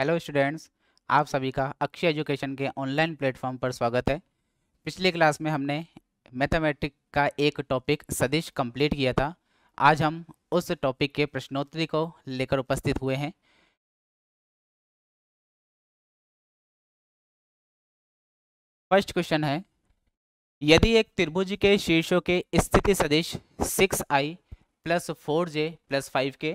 hello students आप सभी का अक्षय एजुकेशन के ऑनलाइन प्लेटफॉर्म पर स्वागत है पिछली क्लास में हमने मैथमेटिक का एक टॉपिक सदिश कंप्लीट किया था आज हम उस टॉपिक के प्रश्नोत्तरी को लेकर उपस्थित हुए हैं फर्स्ट क्वेश्चन है यदि एक त्रिभुज के शीर्षों के स्थिति सदिश six I plus four J plus five K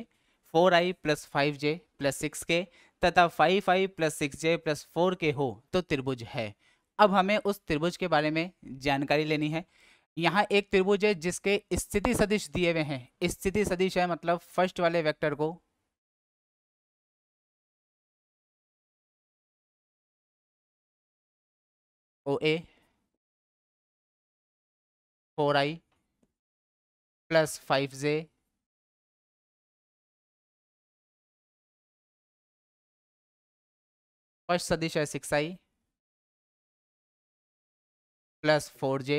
four I plus five J plus six K तथा five five plus six J plus four K हो तो त्रिभुज है अब हमें उस त्रिभुज के बारे में जानकारी लेनी है यहाँ एक त्रिभुज है जिसके स्थिति सदिश दिए हुए हैं स्थिति सदिश है मतलब फर्स्ट वाले वेक्टर को O A four I plus five J first सदिश है सिक्स आई plus four J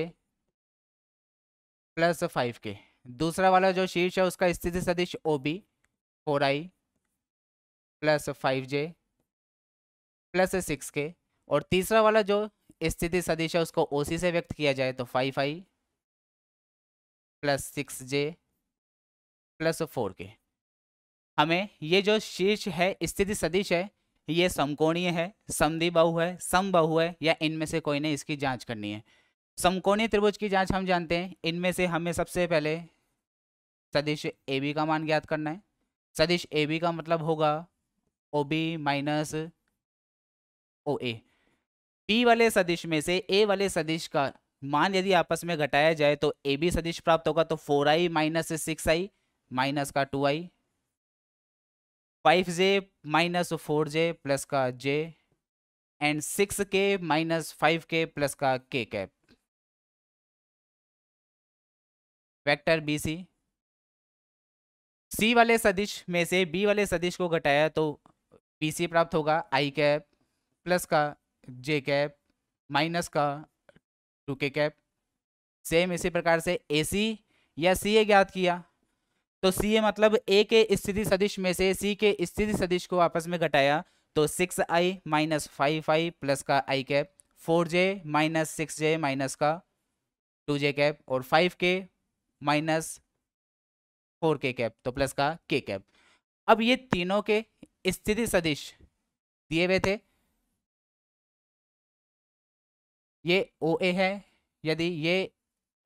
plus five K दूसरा वाला जो शीर्ष है उसका स्थिति सदिश O B four I plus five J plus six K और तीसरा वाला जो स्थिति सदिश है उसको ओ सी से व्यक्त किया जाए तो five I plus six J plus four K हमें ये जो शीर्ष है स्थिति सदिश है ये समकोणीय है समदी बहु है समबाहु है या इनमें से कोई ने इसकी जांच करनी है समकोणीय त्रिभुज की जांच हम जानते हैं इनमें से हमें सबसे पहले सदिश ए बी का मान ज्ञात करना है सदिश ए बी का मतलब होगा O B minus O A P वाले सदिश में से ए वाले सदिश का मान यदि आपस में घटाया जाए तो ए बी सदिश प्राप्त होगा तो four I minus six I minus का two I five J minus four J plus का J and six K minus five K plus का K cap vector B C C वाले सदिश में से बी वाले सदिश को घटाया तो बी सी प्राप्त होगा आई कैप प्लस का जे कैप माइनस का टू के कैप सेम इसी प्रकार से ए सी या सी ए ज्ञात किया तो सी मतलब ए के स्थिति सदिश में से सी के स्थिति सदिश को आपस में घटाया तो six I minus five I plus का I cap four J minus six J minus का टू जे कैप और five K minus four K cap तो प्लस का के कैप अब ये तीनों के स्थिति सदिश दिए हुए थे ये ओ ए है यदि ये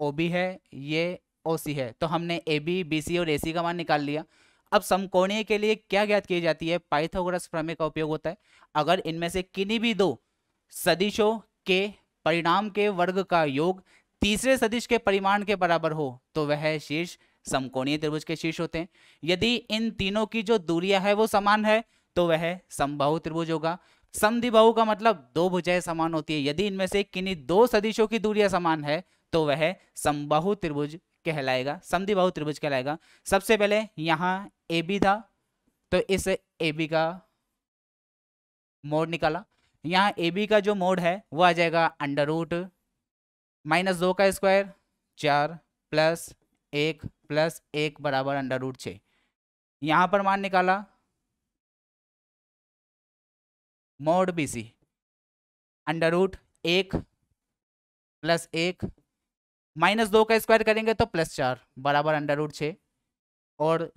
ओ बी है ये ओ सी है तो हमने ए बी बी सी और ए सी का मान निकाल लिया अब समकोणीय के लिए क्या ज्ञात की जाती है पाइथागोरस प्रमेय का उपयोग होता है अगर इनमें से किन्हीं भी दो सदिशों के परिणाम के वर्ग का योग तीसरे सदिश के परिमाण के बराबर हो तो वह शीर्ष समकोणीय त्रिभुज के शीर्ष होते हैं यदि इन तीनों की जो दूरियां है वो समान है तो वह समबाहु त्रिभुज होगा समधिबाहु का मतलब दो भुजाएं समान होती है यदि इनमें से किन्हीं दो सदिशों की दूरियां समान है तो वह समबाहु त्रिभुज कहलाएगा समधि बाहु त्रिभुज कहलाएगा सबसे पहले यहाँ ए बी था तो इस ए बी का मोड निकाला यहाँ ए बी का जो मोड है वो आ जाएगा अंडर रूट माइनस दो का स्क्वायर चार प्लस एक प्लस एक बराबर अंडर रूट छः यहाँ पर मान निकाला mod B C under root एक प्लस एक माइनस दो का स्क्वायर करेंगे तो प्लस चार बराबर अंडर रूट छ और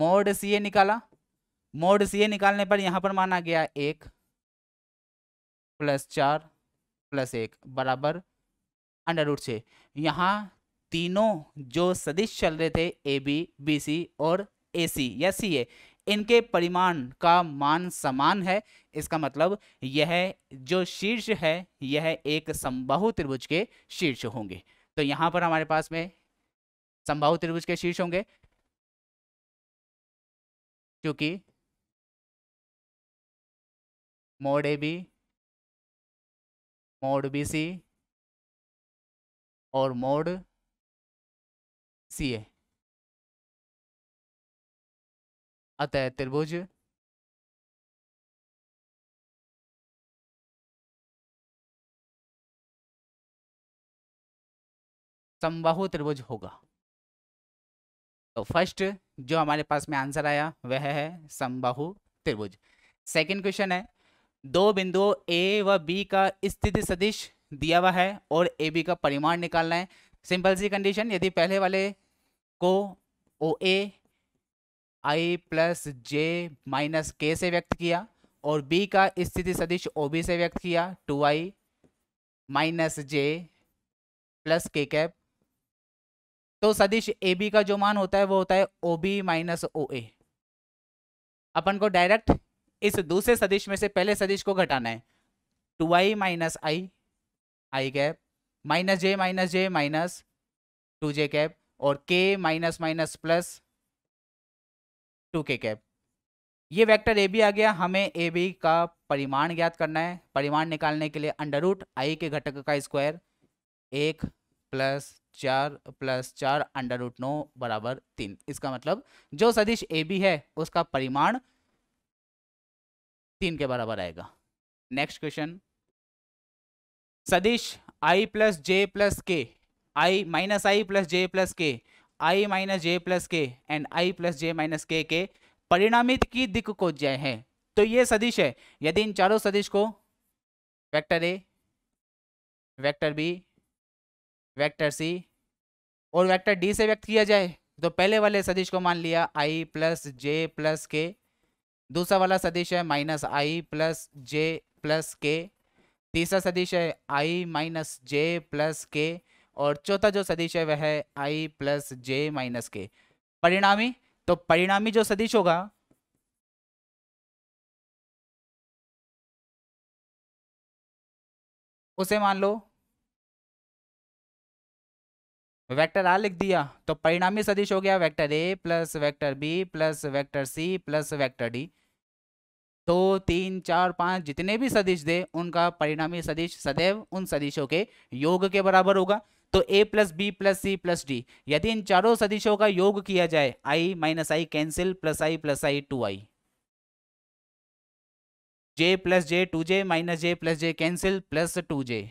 मोड सी ए निकाला मोड सी ए निकालने पर यहाँ पर माना गया एक प्लस चार प्लस एक बराबर अंडर रूट छ यहाँ तीनों जो सदिश चल रहे थे ए बी बी सी और ए सी या सी ए इनके परिमाण का मान समान है इसका मतलब यह जो शीर्ष है यह एक संबाहु त्रिभुज के शीर्ष होंगे तो यहाँ पर हमारे पास में संबाहु त्रिभुज के शीर्ष होंगे क्योंकि mod A B mod B C और मोड सी ए अतः त्रिभुज समबाहु त्रिभुज होगा तो फर्स्ट जो हमारे पास में आंसर आया वह है समबाहु त्रिभुज सेकंड क्वेश्चन है दो बिंदुओं ए व बी का स्थिति सदिश दिया हुआ है और ए बी का परिमाण निकालना है सिंपल सी कंडीशन यदि पहले वाले को O A I plus J minus के से व्यक्त किया और बी का स्थिति सदिश ओ बी से व्यक्त किया टू आई माइनस जे प्लस के कैप तो सदिश ए बी का जो मान होता है वो होता है ओ बी माइनस ओ ए अपन को डायरेक्ट इस दूसरे सदिश में से पहले सदिश को घटाना है two I minus I I cap minus J minus J minus two J cap और K minus minus plus two के कैप ये वेक्टर ए बी आ गया हमें ए बी का परिमाण ज्ञात करना है परिमाण निकालने के लिए अंडर रूट आई के घटक का स्क्वायर एक प्लस चार प्लस चार अंडर रूट नौ बराबर तीन इसका मतलब जो सदिश ए बी है उसका परिमाण तीन के बराबर आएगा नेक्स्ट क्वेश्चन सदिश आई plus J plus K I minus I plus J plus K I minus J plus K and I plus J minus के के परिणामित की दिक को जय है तो ये सदिश है यदि इन चारों सदिश को vector A vector B vector C और वेक्टर डी से व्यक्त किया जाए तो पहले वाले सदिश को मान लिया आई प्लस जे प्लस के दूसरा वाला सदिश है minus I plus J plus K तीसरा सदिश है आई माइनस जे प्लस के और चौथा जो सदिश है वह है आई प्लस जे माइनस के परिणामी तो परिणामी जो सदिश होगा उसे मान लो वेक्टर आ लिख दिया तो परिणामी सदिश हो गया vector A plus vector B plus vector C plus vector D दो तीन चार पाँच जितने भी सदिश दे उनका परिणामी सदिश सदैव उन सदिशों के योग के बराबर होगा तो ए plus B plus C plus D यदि इन चारों सदिशों का योग किया जाए I minus I cancel plus I plus I two I J plus J two J minus J plus J cancel plus two J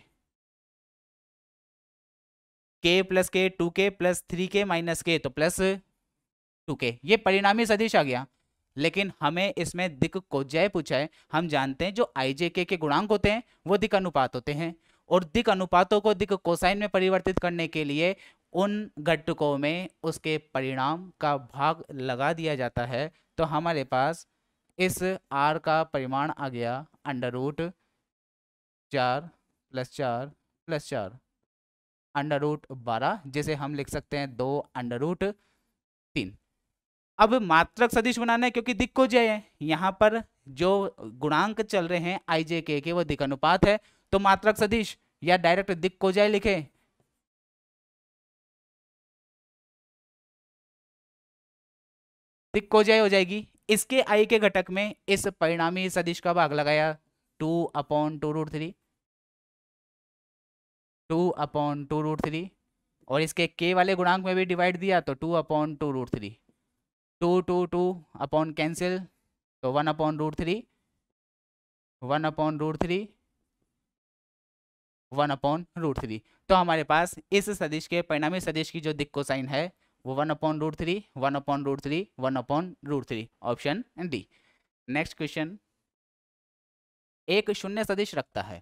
K plus के to के प्लस थ्री के माइनस के तो प्लस टू के ये परिणामी सदिश आ गया लेकिन हमें इसमें दिक को जय पूछा है हम जानते हैं जो आई जे के, के गुणांक होते हैं वो दिक अनुपात होते हैं और दिक अनुपातों को दिक कोसाइन में परिवर्तित करने के लिए उन घटकों में उसके परिणाम का भाग लगा दिया जाता है तो हमारे पास इस आर का परिमाण आ गया अंडर रूट चार प्लस चार प्लस चार अंडर रूट बारह जिसे हम लिख सकते हैं दो अंडर रूट तीन अब मात्रक सदिश बनाना है क्योंकि दिक्को जय है यहाँ पर जो गुणांक चल रहे हैं आई जे के के वो दिक अनुपात है तो मात्रक सदिश या डायरेक्ट दिक को जाए लिखे दिक को जाए हो जाएगी इसके आई के घटक में इस परिणामी सदिश का भाग लगाया two upon two root three two upon two root three और इसके के वाले गुणांक में भी डिवाइड दिया तो two upon two root three two two two upon cancel तो one upon root three one upon root three one upon root three तो हमारे पास इस सदिश के परिणामी सदिश की जो दिक्को कोसाइन है वो one upon root three one upon root three one upon root three option D next question एक शून्य सदिश रखता है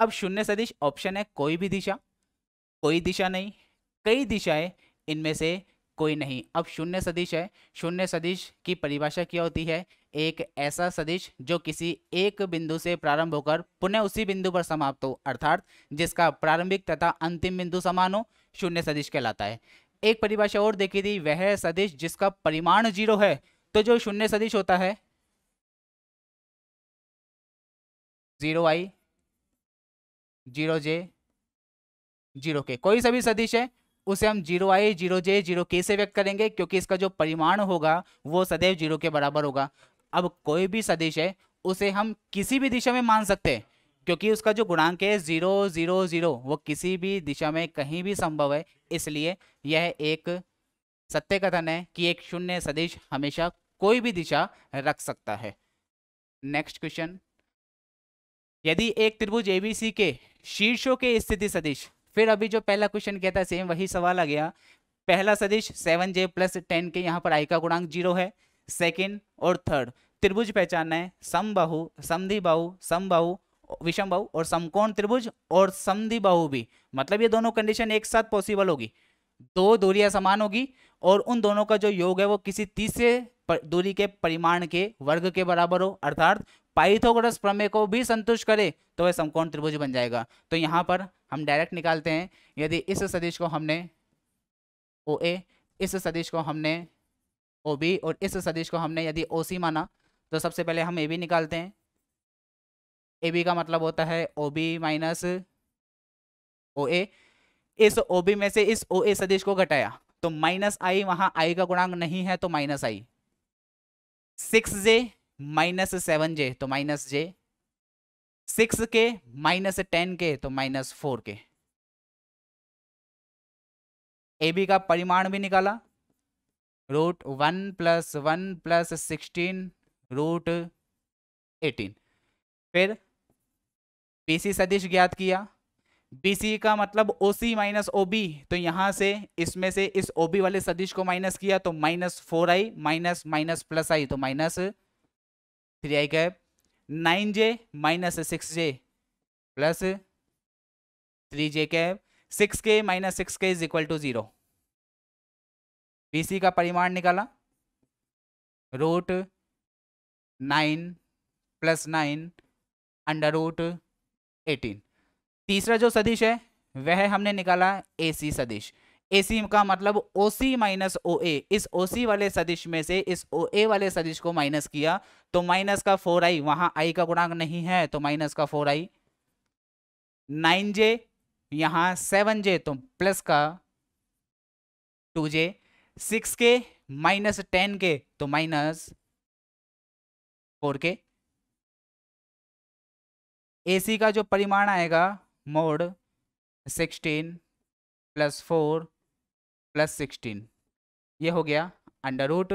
अब शून्य सदिश ऑप्शन है कोई भी दिशा कोई दिशा नहीं कई दिशाएं इनमें से कोई नहीं अब शून्य सदिश है शून्य सदिश की परिभाषा क्या होती है एक ऐसा सदिश जो किसी एक बिंदु से प्रारंभ होकर पुनः उसी बिंदु पर समाप्त हो अर्थात जिसका प्रारंभिक तथा अंतिम बिंदु समान हो शून्य सदिश कहलाता है एक परिभाषा और देखी थी वह सदिश जिसका परिमाण जीरो है तो जो शून्य सदिश होता है जीरो आई जीरो जे जीरो के कोई सभी सदिश है उसे हम जीरो आई जीरो जे जीरो के से व्यक्त करेंगे क्योंकि इसका जो परिमाण होगा वो सदैव जीरो के बराबर होगा अब कोई भी सदिश है उसे हम किसी भी दिशा में मान सकते हैं क्योंकि उसका जो गुणांक है जीरो जीरो जीरो वो किसी भी दिशा में कहीं भी संभव है इसलिए यह एक सत्य कथन है कि एक शून्य सदिश हमेशा कोई भी दिशा रख सकता है नेक्स्ट क्वेश्चन यदि एक त्रिभुज एबीसी के शीर्षों के स्थिति सदिश फिर अभी जो पहला क्वेश्चन किया था सेम वही सवाल आ गया पहला सदिश सेवन जे प्लस टेन के यहाँ पर आई का गुणांक जीरो है सेकेंड और थर्ड त्रिभुज पहचानना है समबाहु बाहु समबाहु विषम बाहु और समकोण त्रिभुज और समधि बाहु भी मतलब ये दोनों कंडीशन एक साथ पॉसिबल होगी दो दूरियां समान होगी और उन दोनों का जो योग है वो किसी तीसरे दूरी के परिमाण के वर्ग के बराबर हो अर्थात पाइथागोरस प्रमेय को भी संतुष्ट करे तो वह समकोण त्रिभुज बन जाएगा तो यहाँ पर हम डायरेक्ट निकालते हैं यदि इस सदिश को हमने ओ ए इस सदिश को हमने ओ बी और इस सदिश को हमने यदि ओ सी माना तो सबसे पहले हम ए बी निकालते हैं ए बी का मतलब होता है ओ बी माइनस ओ ए इस ओ बी में से इस ओ ए सदिश को घटाया तो माइनस आई वहां आई का गुणांक नहीं है तो minus I six J minus seven J तो minus J six K minus ten K तो माइनस फोर के ए बी का परिमाण भी निकाला root one plus one plus sixteen root eighteen फिर बीसी सदिश ज्ञात किया बीसी का मतलब O C minus O B तो यहाँ से इसमें से इस ओ बी वाले सदिश को माइनस किया तो minus four I minus minus plus I तो minus three I cap nine J minus six J plus three J cap six K minus six K is equal to zero B का परिमाण निकाला root nine plus nine under root eighteen तीसरा जो सदिश है वह हमने निकाला ए सी सदिश ए सी का मतलब ओ सी माइनस ओ ए इस ओ सी वाले सदिश में से इस ओ ए वाले सदिश को माइनस किया तो माइनस का फोर आई वहां आई का गुणांक नहीं है तो माइनस का फोर आई नाइन जे यहां सेवन जे तो प्लस का two J six K minus ten K तो माइनस फोर के ए का जो परिमाण आएगा mod sixteen plus four plus sixteen ये हो गया under root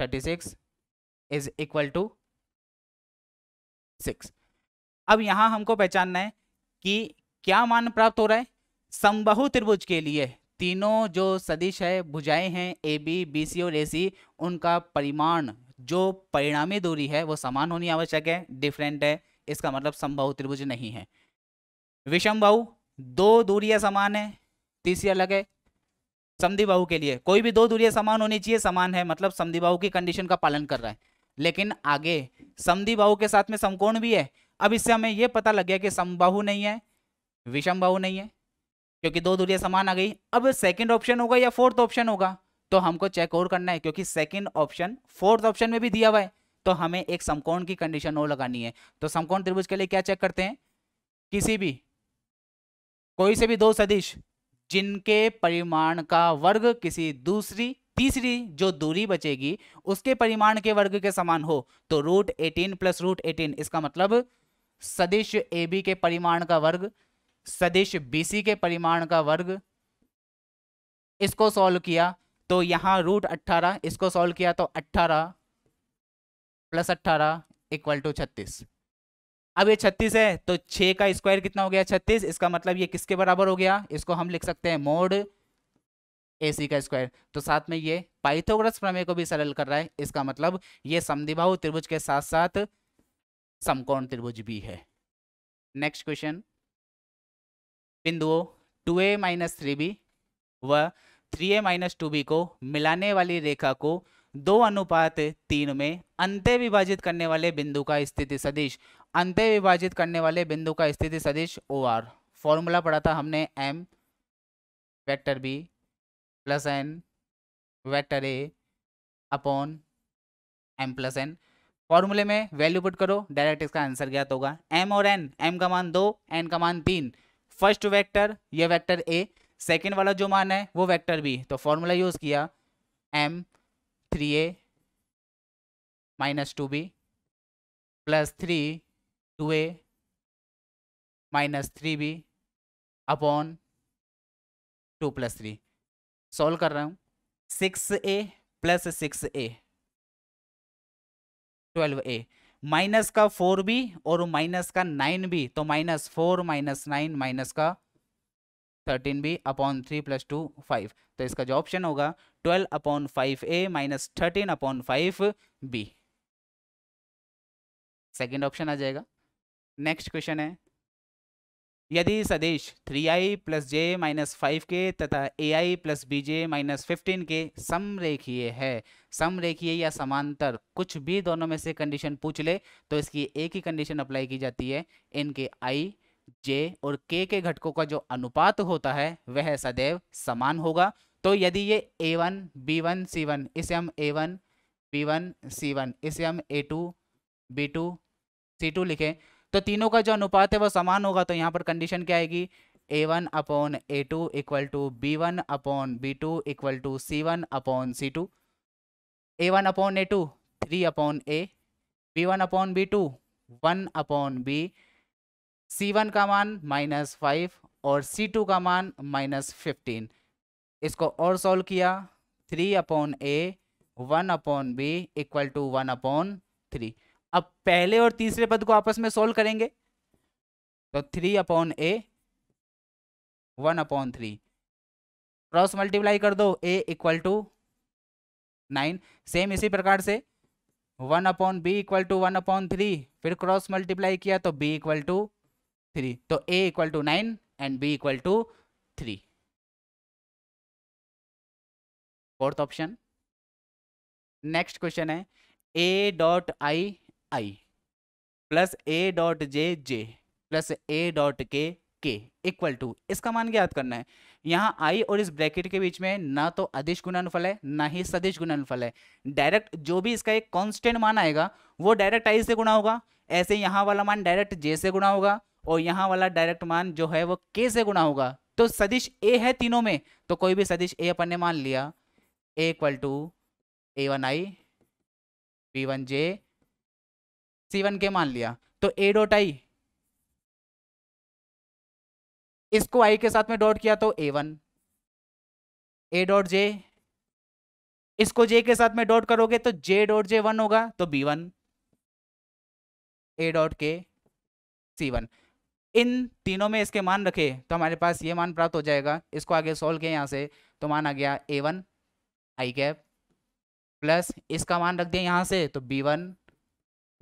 thirty six is equal to six अब यहाँ हमको पहचानना है कि क्या मान प्राप्त हो रहा है समबाहु त्रिभुज के लिए तीनों जो सदिश है भुजाएं हैं ए बी बी सी और ए सी उनका परिमाण जो परिणामी दूरी है वो समान होनी आवश्यक है डिफरेंट है इसका मतलब संभव त्रिभुज नहीं है विषम बाहु दो दूरियां समान है तीसरी अलग है समधि बाहु के लिए कोई भी दो दूरियां समान होनी चाहिए समान है मतलब समधि बाहु की कंडीशन का पालन कर रहा है लेकिन आगे समधि बाहु के साथ में समकोण भी है अब इससे हमें यह पता लग गया कि समबाहु नहीं है विषम बाहु नहीं है क्योंकि दो दूरियां समान आ गई अब सेकंड ऑप्शन होगा या फोर्थ ऑप्शन होगा तो हमको चेक और करना है क्योंकि सेकंड ऑप्शन फोर्थ ऑप्शन में भी दिया हुआ है तो हमें एक समकोण की कंडीशन और लगानी है तो समकोण त्रिभुज के लिए क्या चेक करते हैं किसी भी कोई से भी दो सदिश जिनके परिमाण का वर्ग किसी दूसरी तीसरी जो दूरी बचेगी उसके परिमाण के वर्ग के समान हो तो root eighteen plus root eighteen इसका मतलब सदिश ए बी के परिमाण का वर्ग सदिश बीसी के परिमाण का वर्ग इसको सॉल्व किया तो यहाँ रूट अट्ठारह इसको सॉल्व किया तो अट्ठारह प्लस अट्ठारह इक्वल टू छत्तीस अब ये छत्तीस है तो छः का स्क्वायर कितना हो गया छत्तीस इसका मतलब ये किसके बराबर हो गया इसको हम लिख सकते हैं मोड ए सी का स्क्वायर तो साथ में ये पाइथोग्रस प्रमेय को भी सरल कर रहा है इसका मतलब ये समदिबाहु त्रिभुज के साथ साथ समकोण त्रिभुज भी है नेक्स्ट क्वेश्चन बिंदुओं two A minus three B व three A minus two B को मिलाने वाली रेखा को दो अनुपात तीन में अंत्य विभाजित करने वाले बिंदु का स्थिति सदिश अंत्य विभाजित करने वाले बिंदु का स्थिति सदिश ओ आर फॉर्मूला पढ़ा था हमने M vector B plus N vector A upon M plus N फॉर्मूले में वैल्यू पुट करो डायरेक्ट इसका आंसर ज्ञात होगा एम और एन एम का मान दो एन का मान तीन फर्स्ट वेक्टर ये वेक्टर ए सेकेंड वाला जो मान है वो वेक्टर बी तो फॉर्मूला यूज किया M three A minus two B plus three two A minus three B upon two plus three solve कर रहा हूँ six A plus six A twelve A minus का फोर भी और minus का nine भी तो minus four minus nine minus का thirteen B upon three plus two five तो इसका जो ऑप्शन होगा twelve upon five A minus thirteen upon five B second option आ जाएगा नेक्स्ट क्वेश्चन है यदि सदेश three I plus J minus five K तथा A I plus B J minus fifteen K समरेखीय है समरेखीय या समांतर कुछ भी दोनों में से कंडीशन पूछ ले तो इसकी एक ही कंडीशन अप्लाई की जाती है इनके आई जे और के के घटकों का जो अनुपात होता है वह सदैव समान होगा तो यदि ये A one B one C one इसे हम A one B one C one इसे हम A two B two C two लिखें तो तीनों का जो अनुपात है वो समान होगा तो यहाँ पर कंडीशन क्या आएगी A one upon A two equal to B one upon B two equal to C one upon C two A one upon A two three upon A B one upon B two one upon B C one का मान minus five और सी to का मान minus fifteen इसको और solve किया three upon A one upon B equal to one upon three अब पहले और तीसरे पद को आपस में सोल्व करेंगे तो three upon A one upon three cross multiply कर दो ए इक्वल टू नाइन सेम इसी प्रकार से one upon B equal to one upon three फिर क्रॉस मल्टीप्लाई किया तो बी इक्वल टू थ्री तो A equal to nine and B equal to three fourth option next question है ए dot I I plus A dot J J plus A dot के K equal to इसका मान ज्ञात करना है यहाँ आई और इस ब्रैकेट के बीच में ना तो अधिश गुणनफल है ना ही सदिश गुणनफल है डायरेक्ट जो भी इसका एक कांस्टेंट मान आएगा वो डायरेक्ट आई से गुणा होगा ऐसे यहाँ वाला मान डायरेक्ट जे से गुणा होगा और यहाँ वाला डायरेक्ट मान जो है वो के से गुणा होगा तो सदिश ए है तीनों में तो कोई भी सदिश ए अपन ने मान लिया A equal to A one I B one J C one K मान लिया तो ए डॉट आई इसको आई के साथ में डॉट किया तो ए वन ए डॉट जे इसको जे के साथ में डॉट करोगे तो जे डॉट जे वन होगा तो बी वन ए डॉट के सी वन इन तीनों में इसके मान रखे तो हमारे पास ये मान प्राप्त हो जाएगा इसको आगे सॉल्व किया यहाँ से तो मान आ गया A one I cap plus इसका मान रख दिया यहाँ से तो बी वन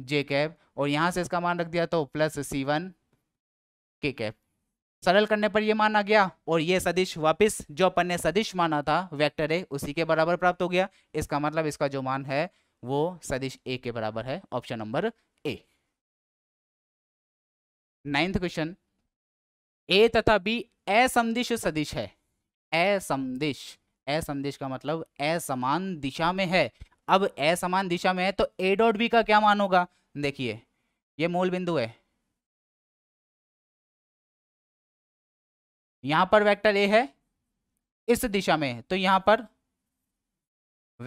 जे कैप और यहाँ से इसका मान रख दिया तो प्लस सी वन के कैप सरल करने पर ये माना गया और ये सदिश वापस जो अपन ने सदिश माना था वेक्टर ए उसी के बराबर प्राप्त हो गया इसका मतलब इसका जो मान है वो सदिश ए के बराबर है option number A ninth question A तथा बी असमदिश सदिश है असमदिश असमदिश का मतलब असमान दिशा में है अब असमान दिशा में है तो ए डॉट बी का क्या मान होगा देखिए ये मूल बिंदु है यहां पर वेक्टर ए है इस दिशा में तो यहां पर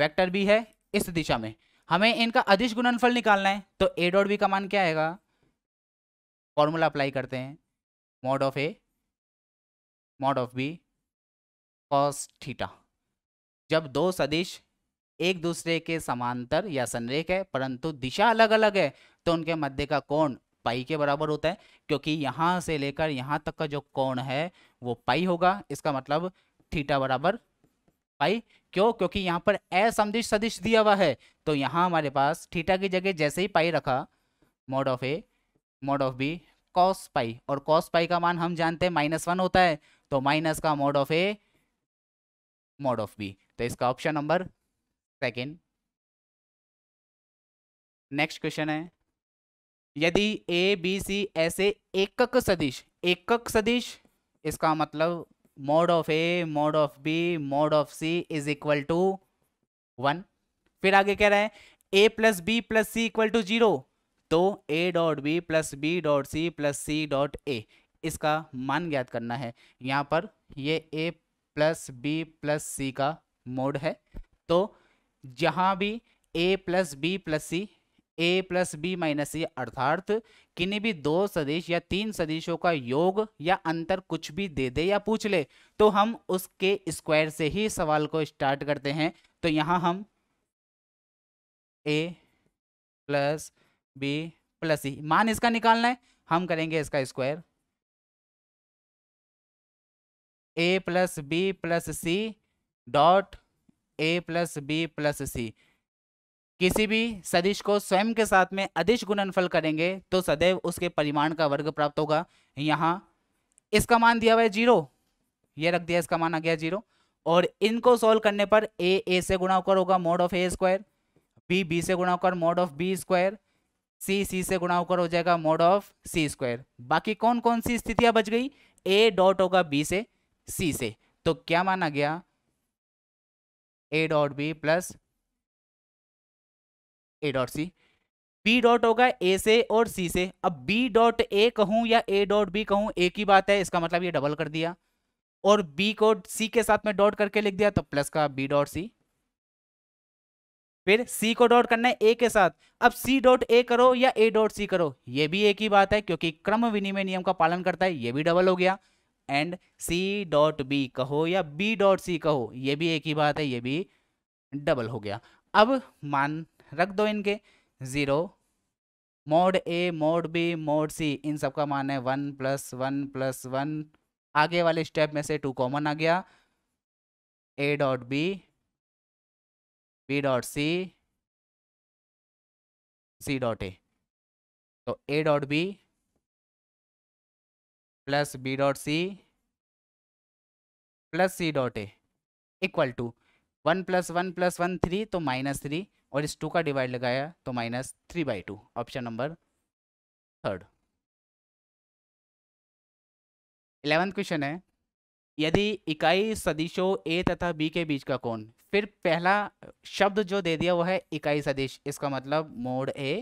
वेक्टर बी है इस दिशा में हमें इनका अधिश गुणनफल निकालना है तो ए डॉट बी का मान क्या आएगा फॉर्मूला अप्लाई करते हैं mod of A mod of B cos theta जब दो सदिश एक दूसरे के समांतर या संरेख है परंतु दिशा अलग अलग है तो उनके मध्य का कोण पाई के बराबर होता है क्योंकि यहाँ से लेकर यहाँ तक का जो कोण है वो पाई होगा इसका मतलब थीटा बराबर पाई क्यों क्योंकि यहाँ पर असमदिश सदिश दिया हुआ है तो यहाँ हमारे पास थीटा की जगह जैसे ही पाई रखा mod of A mod of B cos pi और कॉस पाई का मान हम जानते हैं माइनस वन होता है तो माइनस का mod of A mod of B तो इसका option number second next question है यदि ए बी सी ऐसे एकक सदिश एकक सदिश इसका मतलब mod of A mod of B mod of C is equal to one फिर आगे कह रहा है A plus B plus C equal to zero तो ए dot B plus B dot C plus C dot A इसका मान ज्ञात करना है यहाँ पर ये A plus B plus C का मोड है तो जहां भी A plus B plus C A plus B minus सी अर्थात किन्हीं भी दो सदिश या तीन सदिशों का योग या अंतर कुछ भी दे दे या पूछ ले तो हम उसके स्क्वायर से ही सवाल को स्टार्ट करते हैं तो यहाँ हम A plus B plus C मान इसका निकालना है हम करेंगे इसका square A plus B plus C dot A plus B plus C किसी भी सदिश को स्वयं के साथ में अधिश गुणनफल करेंगे तो सदैव उसके परिमाण का वर्ग प्राप्त होगा यहाँ इसका मान दिया हुआ है जीरो ये रख दिया इसका मान आ गया जीरो और इनको सॉल्व करने पर ए ए से गुणा होकर होगा mod of A square B B से गुणा कर mod of B square C C से गुणा कर हो जाएगा मोड ऑफ सी स्क्वायर बाकी कौन कौन सी स्थितियां बच गई ए डॉट होगा बी से सी से तो क्या माना गया A dot B plus A dot C B dot होगा ए से और सी से अब बी डॉट ए कहूँ या ए डॉट बी कहूँ एक ही बात है इसका मतलब ये डबल कर दिया और बी को सी के साथ में डॉट करके लिख दिया तो प्लस का बी डॉट सी फिर सी को डॉट करना है ए के साथ अब सी डॉट ए करो या ए डॉट सी करो ये भी एक ही बात है क्योंकि क्रम विनिमय नियम का पालन करता है ये भी डबल हो गया एंड सी डॉट बी कहो या बी डॉट सी कहो ये भी एक ही बात है ये भी डबल हो गया अब मान रख दो इनके ज़ीरो मोड ए मोड बी मोड सी इन सब का मान है one plus one plus one आगे वाले स्टेप में से टू कॉमन आ गया A dot B B dot C C dot ए तो ए dot B plus B dot C plus C dot A equal to one plus one plus one three तो minus three और इस two का divide लगाया तो minus three by two option number third eleventh question है यदि इकाई सदिशों ए तथा बी के बीच का कोण फिर पहला शब्द जो दे दिया वो है इकाई सदिश इसका मतलब mod A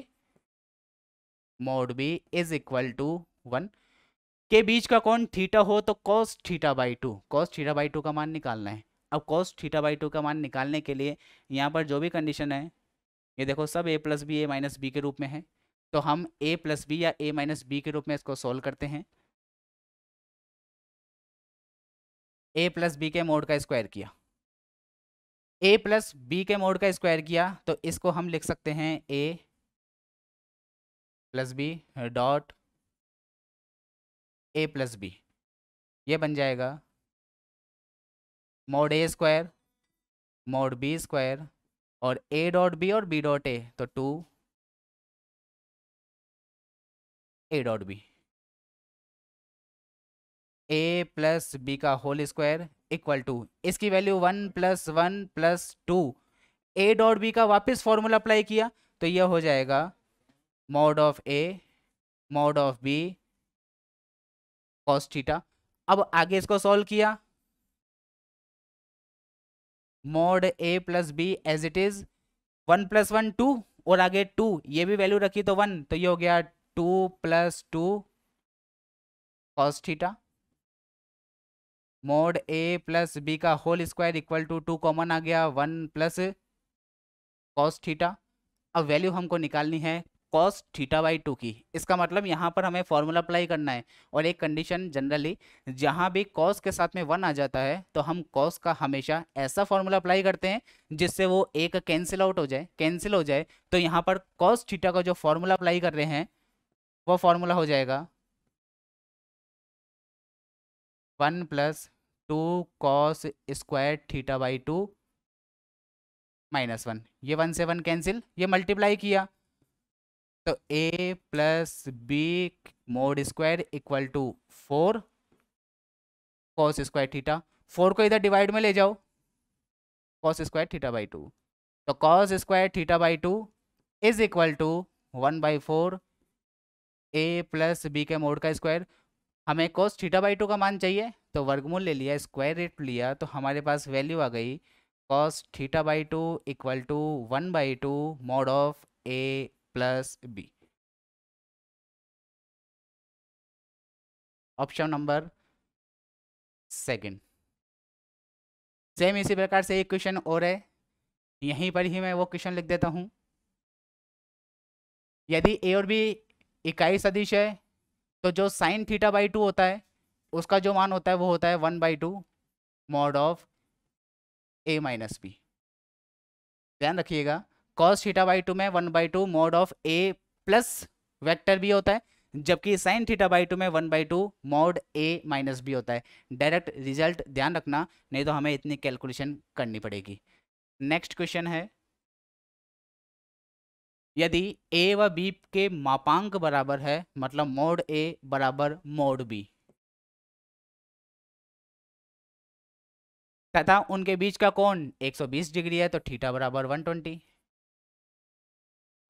mod B is equal to one के बीच का कौन थीटा हो तो cos theta by two cos theta by two का मान निकालना है अब कॉस थीटा बाई टू का मान निकालने के लिए यहाँ पर जो भी कंडीशन है ये देखो सब A plus B A minus B के रूप में है तो हम ए प्लस बी या ए माइनस बी के रूप में इसको सॉल्व करते हैं ए प्लस बी के मोड का स्क्वायर किया ए प्लस बी के मोड का स्क्वायर किया तो इसको हम लिख सकते हैं A plus B dot A plus B ये बन जाएगा मोड ए स्क्वायर मोड बी स्क्वायर और ए डॉट बी और बी डॉट ए तो two A dot B A plus B का होल स्क्वायर इक्वल टू इसकी value one plus one plus to A dot B का वापस फॉर्मूला अप्लाई किया तो यह हो जाएगा mod of A mod of B cos theta अब आगे इसको सॉल्व किया mod A plus B as it is one plus one two और आगे टू ये भी वैल्यू रखी तो वन तो ये हो गया two plus two cos theta mod A plus B का whole square equal to two common आ गया वन प्लस कॉस थीटा अब वैल्यू हमको निकालनी है कॉस थीटा बाई टू की इसका मतलब यहाँ पर हमें फॉर्मूला अप्लाई करना है और एक कंडीशन जनरली जहाँ भी कॉस के साथ में वन आ जाता है तो हम कॉस का हमेशा ऐसा फॉर्मूला अप्लाई करते हैं जिससे वो एक कैंसिल आउट हो जाए कैंसिल हो जाए तो यहाँ पर कॉस थीटा का जो फॉर्मूला अप्लाई कर रहे हैं वो फॉर्मूला हो जाएगा one plus two cos square theta by two minus one ये वन से वन कैंसिल ये मल्टीप्लाई किया तो ए plus B mod square equal to four cos square theta four को इधर डिवाइड में ले जाओ cos square theta by two तो cos square theta by two is equal to one by four A plus B के mod का square हमें cos theta by two का मान चाहिए तो वर्गमूल ले लिया स्क्वायर रेट लिया तो हमारे पास वैल्यू आ गई cos theta by two equal to one by two mod of A plus B option number second same इसी प्रकार से एक क्वेश्चन और है यहीं पर ही मैं वो क्वेश्चन लिख देता हूँ यदि ए और बी इकाई सदिश है तो जो साइन थीटा बाई टू होता है उसका जो मान होता है वो होता है one by two mod of A minus B ध्यान रखिएगा कॉस थीटा बाई टू में one by two mod of A plus vector भी होता है जबकि साइन थीटा बाई टू में one by two mod A minus भी होता है डायरेक्ट रिजल्ट ध्यान रखना नहीं तो हमें इतनी कैलकुलेशन करनी पड़ेगी नेक्स्ट क्वेश्चन है यदि ए व बी के मापांक बराबर है मतलब मोड ए बराबर मोड बी तथा उनके बीच का कोण 120 डिग्री है तो थीटा बराबर 120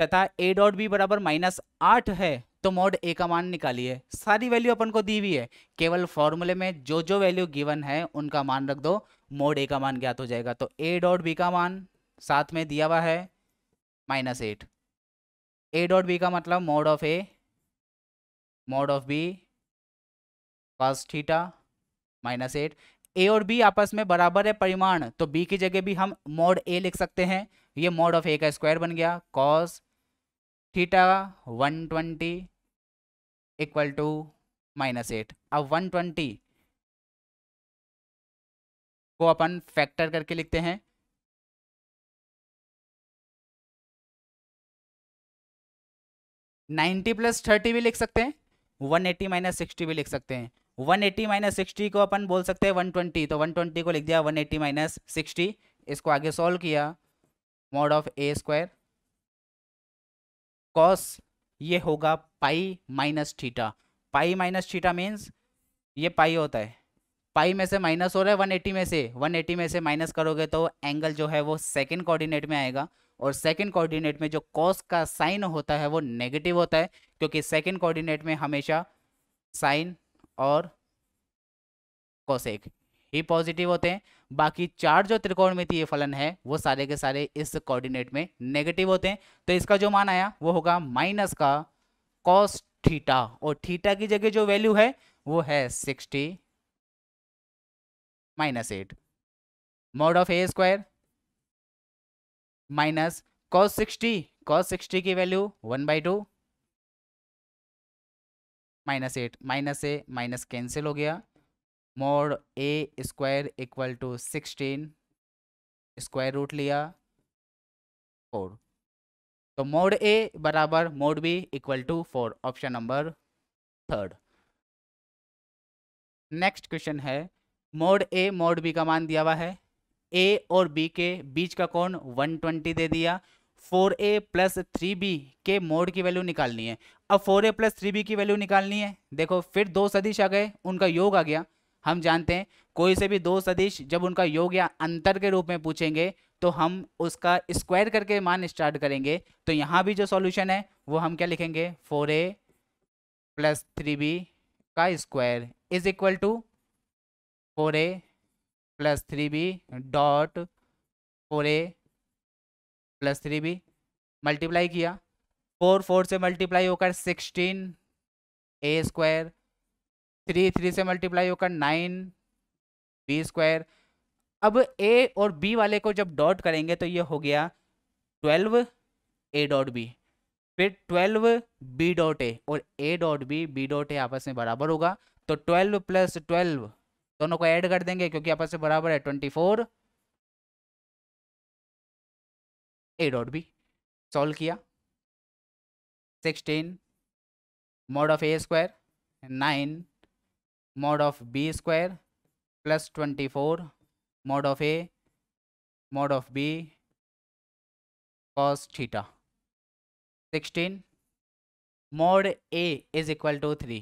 तथा ए डॉट बी बराबर माइनस आठ है तो मोड ए का मान निकालिए सारी वैल्यू अपन को दी हुई है केवल फॉर्मूले में जो जो वैल्यू गिवन है उनका मान रख दो मोड ए का मान ज्ञात हो जाएगा तो ए डॉट बी का मान साथ में दिया हुआ है minus eight A dot B का मतलब mod of A mod of B cos theta minus eight A और बी आपस में बराबर है परिमाण तो बी की जगह भी हम मोड ए लिख सकते हैं ये मोड ऑफ ए का स्क्वायर बन गया cos theta one twenty equal to minus eight अब वन ट्वेंटी को अपन फैक्टर करके लिखते हैं नाइन्टी प्लस थर्टी भी लिख सकते हैं वन एट्टी माइनस सिक्सटी भी लिख सकते हैं वन एट्टी माइनस सिक्सटी को अपन बोल सकते हैं वन ट्वेंटी तो वन ट्वेंटी को लिख दिया वन एट्टी माइनस सिक्सटी इसको आगे सॉल्व किया mod of A square cos ये होगा pi minus theta pi minus theta means ये पाई होता है पाई में से माइनस हो रहा है वन एटी में से वन एटी में से माइनस करोगे तो एंगल जो है वो सेकेंड कोऑर्डिनेट में आएगा और सेकेंड कोऑर्डिनेट में जो कॉस का साइन होता है वो नेगेटिव होता है क्योंकि सेकेंड कोऑर्डिनेट में हमेशा साइन और कॉसेक ही पॉजिटिव होते हैं बाकी चार जो त्रिकोण त्रिकोणमितीय फलन है वो सारे के सारे इस कोऑर्डिनेट में नेगेटिव होते हैं तो इसका जो मान आया वो होगा माइनस का कॉस थीटा और थीटा की जगह जो वैल्यू है वो है sixty minus eight mod of A square minus cos sixty cos sixty की value one by two minus eight minus से माइनस कैंसिल हो गया mod A square equal to sixteen square root लिया फोर तो mod ए बराबर mod B equal to four option number third next question है mod ए mod B का मान दिया हुआ है ए और बी के बीच का कोण ट्वेंटी दे दिया four A plus three B के मोड की वैल्यू निकालनी है अब four A plus three B की वैल्यू निकालनी है देखो फिर दो सदिश आ गए उनका योग आ गया हम जानते हैं कोई से भी दो सदिश जब उनका योग या अंतर के रूप में पूछेंगे तो हम उसका स्क्वायर करके मान स्टार्ट करेंगे तो यहाँ भी जो सॉल्यूशन है वो हम क्या लिखेंगे four A plus three B का square is equal to four A plus three B dot four A plus three B multiply किया फोर फोर से मल्टीप्लाई होकर sixteen A square three three से मल्टीप्लाई होकर नाइन बी स्क्वायर अब A और B वाले को जब डॉट करेंगे तो ये हो गया ट्वेल्व ए डॉट बी फिर ट्वेल्व बी डॉट ए और A dot B B dot A आपस में बराबर होगा तो ट्वेल्व प्लस ट्वेल्व दोनों को ऐड कर देंगे क्योंकि आपस में बराबर है twenty four A dot B solve किया sixteen mod of A square nine mod of b square plus 24 mod of a mod of b cos theta 16 mod A is equal to three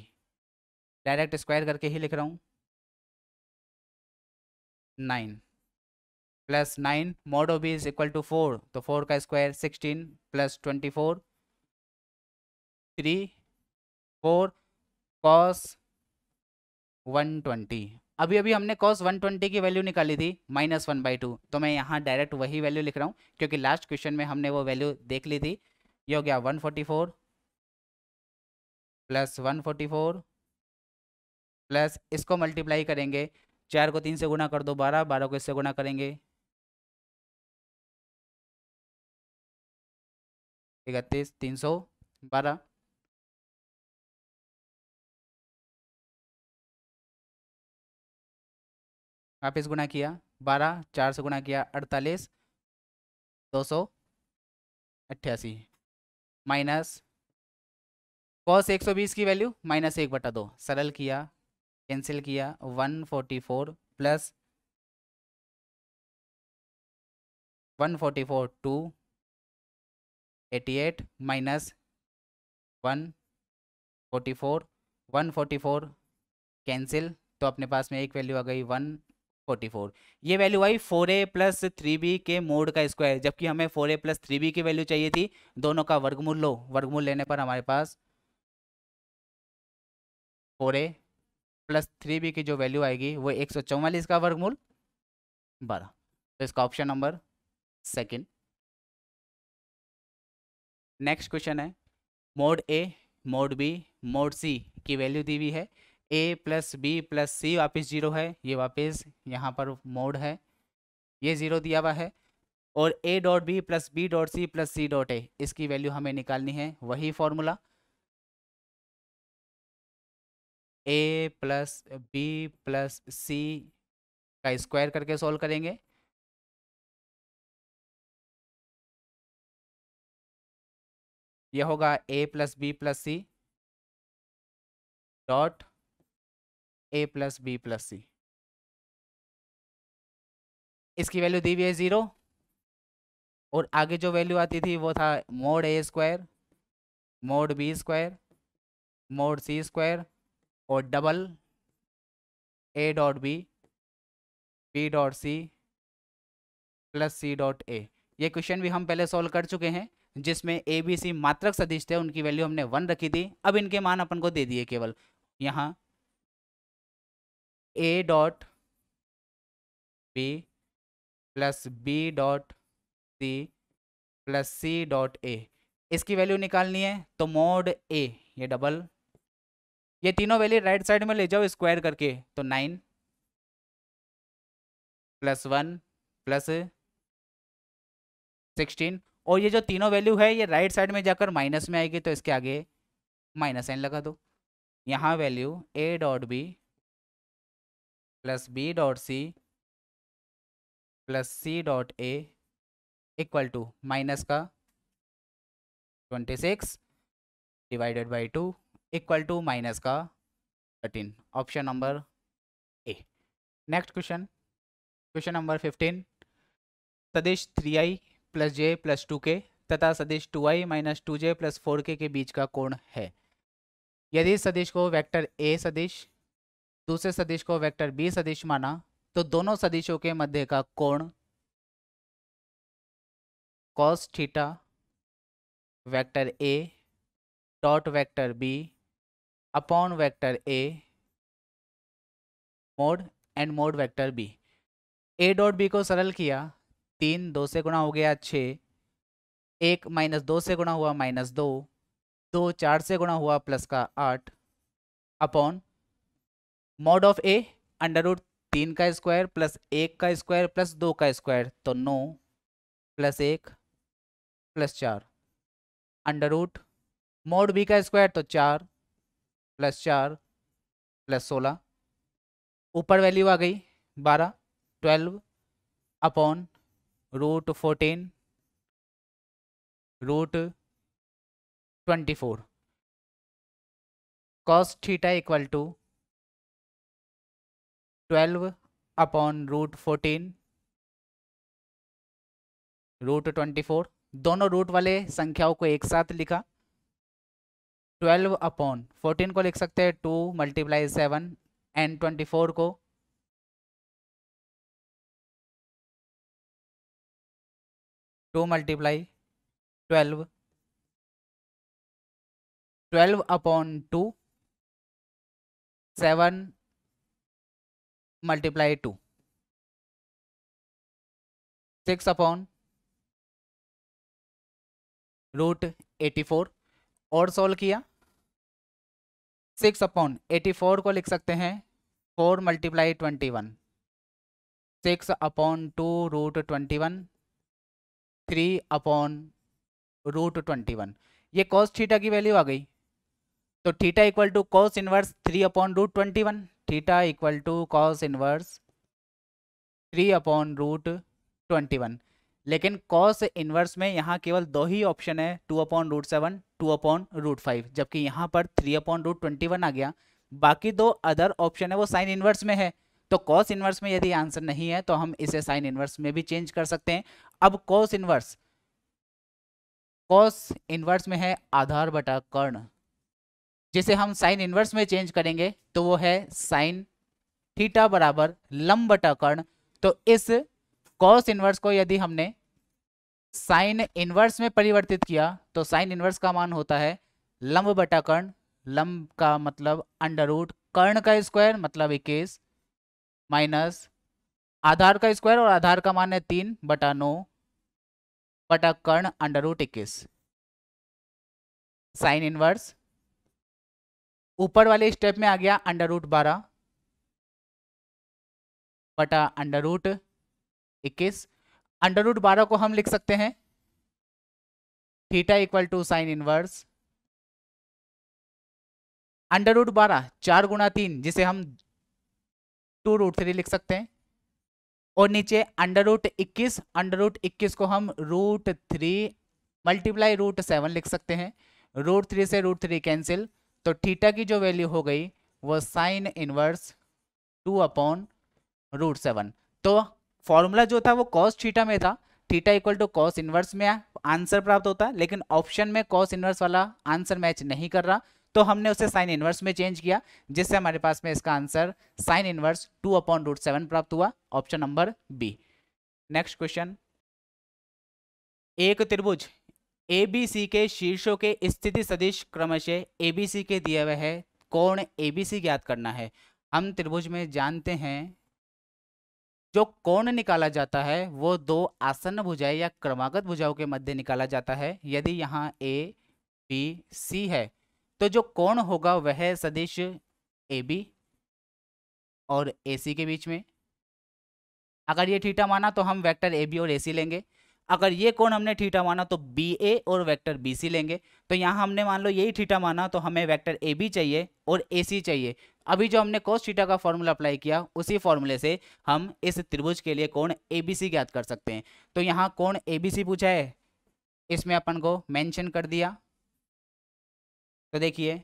direct square करके ही लिख रहा हूँ nine plus nine mod of B is equal to four तो four का square sixteen plus twenty four three four cos one twenty अभी अभी हमने कॉस 120 की वैल्यू निकाली थी माइनस वन बाई टू तो मैं यहाँ डायरेक्ट वही वैल्यू लिख रहा हूँ क्योंकि लास्ट क्वेश्चन में हमने वो वैल्यू देख ली थी ये हो गया 144 प्लस 144 प्लस इसको मल्टीप्लाई करेंगे चार को तीन से गुना कर दो बारह बारह को इससे गुना करेंगे इकतीस तीन सौ बारह वापस गुना किया बारह चार से गुना किया अड़तालीस दो सौ अट्ठासी माइनस कॉस एक सौ बीस की वैल्यू माइनस एक बटा दो सरल किया कैंसिल किया one forty four plus one forty four two eighty eight minus one forty four one forty four cancel तो अपने पास में एक वैल्यू आ गई वन फोर्टी फोर ये वैल्यू आई four A plus three B के मोड का स्क्वायर जबकि हमें four A plus three B की वैल्यू चाहिए थी दोनों का वर्गमूल लो वर्गमूल लेने पर हमारे पास four A plus three B की जो वैल्यू आएगी वो एक सौ चौवालीस का वर्गमूल बारह तो इसका option number second next question है मोड ए मोड बी मोड सी की वैल्यू दी हुई है A plus B plus C वापस जीरो है ये वापस यहाँ पर मोड है ये जीरो दिया हुआ है और A dot B plus B dot C plus C dot A इसकी वैल्यू हमें निकालनी है वही formula A plus B plus C का स्क्वायर करके सॉल्व करेंगे यह होगा A plus B plus C dot A plus B plus C इसकी वैल्यू दी हुई है ज़ीरो और आगे जो वैल्यू आती थी वो था मोड ए square mod B square mod C square और double A dot B B dot C plus C dot A ये क्वेश्चन भी हम पहले सॉल्व कर चुके हैं जिसमें ए बी सी मात्रक सदिश थे उनकी वैल्यू हमने वन रखी थी अब इनके मान अपन को दे दिए केवल यहाँ ए dot B plus B dot C plus C dot A इसकी वैल्यू निकालनी है तो मोड ए ये डबल ये तीनों वैल्यू राइट साइड में ले जाओ स्क्वायर करके तो nine plus one plus sixteen और ये जो तीनों वैल्यू है ये राइट साइड में जाकर माइनस में आएगी तो इसके आगे माइनस एन लगा दो यहाँ value A dot B plus B dot C plus C dot A equal to minus का twenty six divided by two equal to minus का थर्टीन ऑप्शन नंबर ए next question question number fifteen सदिश three I plus J plus two K तथा सदिश two आई minus two जे plus four K बीच का कोण है यदि सदिश को वेक्टर ए सदिश दूसरे सदिश को वेक्टर बी सदिश माना तो दोनों सदिशों के मध्य का कोण cos theta vector A dot vector B upon vector A mod and mod vector B A dot B को सरल किया तीन दो से गुणा हो गया छः एक माइनस दो से गुणा हुआ माइनस दो दो चार से गुणा हुआ प्लस का आठ upon mod of A under root तीन का स्क्वायर प्लस एक का स्क्वायर प्लस दो का स्क्वायर तो नौ प्लस एक प्लस चार अंडर रूट मोड बी का स्क्वायर तो चार प्लस चार प्लस सोलह ऊपर वैल्यू आ गई बारह twelve upon root fourteen root twenty four cos theta equal to twelve upon root fourteen root twenty four दोनों रूट वाले संख्याओं को एक साथ लिखा ट्वेल्व अपॉन फोर्टीन को लिख सकते हैं two multiply seven and twenty four को two multiply twelve twelve upon two seven multiply two six upon root eighty four और सॉल्व किया सिक्स अपॉन एटी फोर को लिख सकते हैं four multiply twenty one six upon two root twenty one three upon root twenty one ये cos theta की value आ गई तो theta equal to cos inverse three upon root twenty one theta equal to cos inverse three upon root twenty one लेकिन cos inverse में यहाँ केवल दो ही ऑप्शन है two upon root seven two upon root five जबकि यहाँ पर three upon root twenty one आ गया बाकी दो अदर ऑप्शन है वो साइन इनवर्स में है तो कॉस इनवर्स में यदि आंसर नहीं है तो हम इसे साइन इनवर्स में भी चेंज कर सकते हैं अब कॉस इनवर्स कॉस इनवर्स में है आधार बटा कर्ण जिसे हम साइन इनवर्स में चेंज करेंगे तो वो है साइन थीटा बराबर लंब बटा कर्ण तो इस कॉस इनवर्स को यदि हमने साइन इनवर्स में परिवर्तित किया तो साइन इनवर्स का मान होता है लंब बटा कर्ण लंब का मतलब अंडर रूट कर्ण का स्क्वायर मतलब इक्कीस माइनस आधार का स्क्वायर और आधार का मान है तीन बटा नौ बटा कर्ण अंडर रूट इक्कीस साइन इनवर्स ऊपर वाले स्टेप में आ गया अंडर रूट बारह बटा अंडर रूट इक्कीस अंडर रूट बारह को हम लिख सकते हैं theta equal to sine inverse under root बारह चार गुना तीन जिसे हम टू रूट थ्री लिख सकते हैं और नीचे अंडर रूट इक्कीस अंडर रूट इक्कीस को हम root three multiply root seven लिख सकते हैं रूट थ्री से रूट थ्री कैंसिल तो थीटा की जो वैल्यू हो गई वो sine inverse two upon root seven तो फॉर्मूला जो था वो कॉस थीटा में था theta equal to cos inverse में आंसर प्राप्त होता है लेकिन ऑप्शन में कॉस इनवर्स वाला आंसर मैच नहीं कर रहा तो हमने उसे साइन इनवर्स में चेंज किया जिससे हमारे पास में इसका answer sine inverse two upon root seven प्राप्त हुआ option number B next question एक त्रिभुज एबीसी के शीर्षों के स्थिति सदिश क्रमशः एबीसी के दिए हुए है कोण एबीसी ज्ञात करना है हम त्रिभुज में जानते हैं जो कोण निकाला जाता है वो दो आसन्न भुजाएं या क्रमागत भुजाओं के मध्य निकाला जाता है यदि यहाँ ए बी सी है तो जो कोण होगा वह सदिश ए बी और ए सी के बीच में अगर ये ठीठा माना तो हम वेक्टर ए बी और ए सी लेंगे अगर ये कोण हमने थीटा माना तो बी ए और वेक्टर बी सी लेंगे तो यहाँ हमने मान लो यही थीटा माना तो हमें वेक्टर ए बी चाहिए और ए सी चाहिए अभी जो हमने कोस थीटा का फॉर्मूला अप्लाई किया उसी फॉर्मूले से हम इस त्रिभुज के लिए कोण ए बी सी ज्ञात कर सकते हैं तो यहाँ कोण ए बी सी पूछा है इसमें अपन को मैंशन कर दिया तो देखिए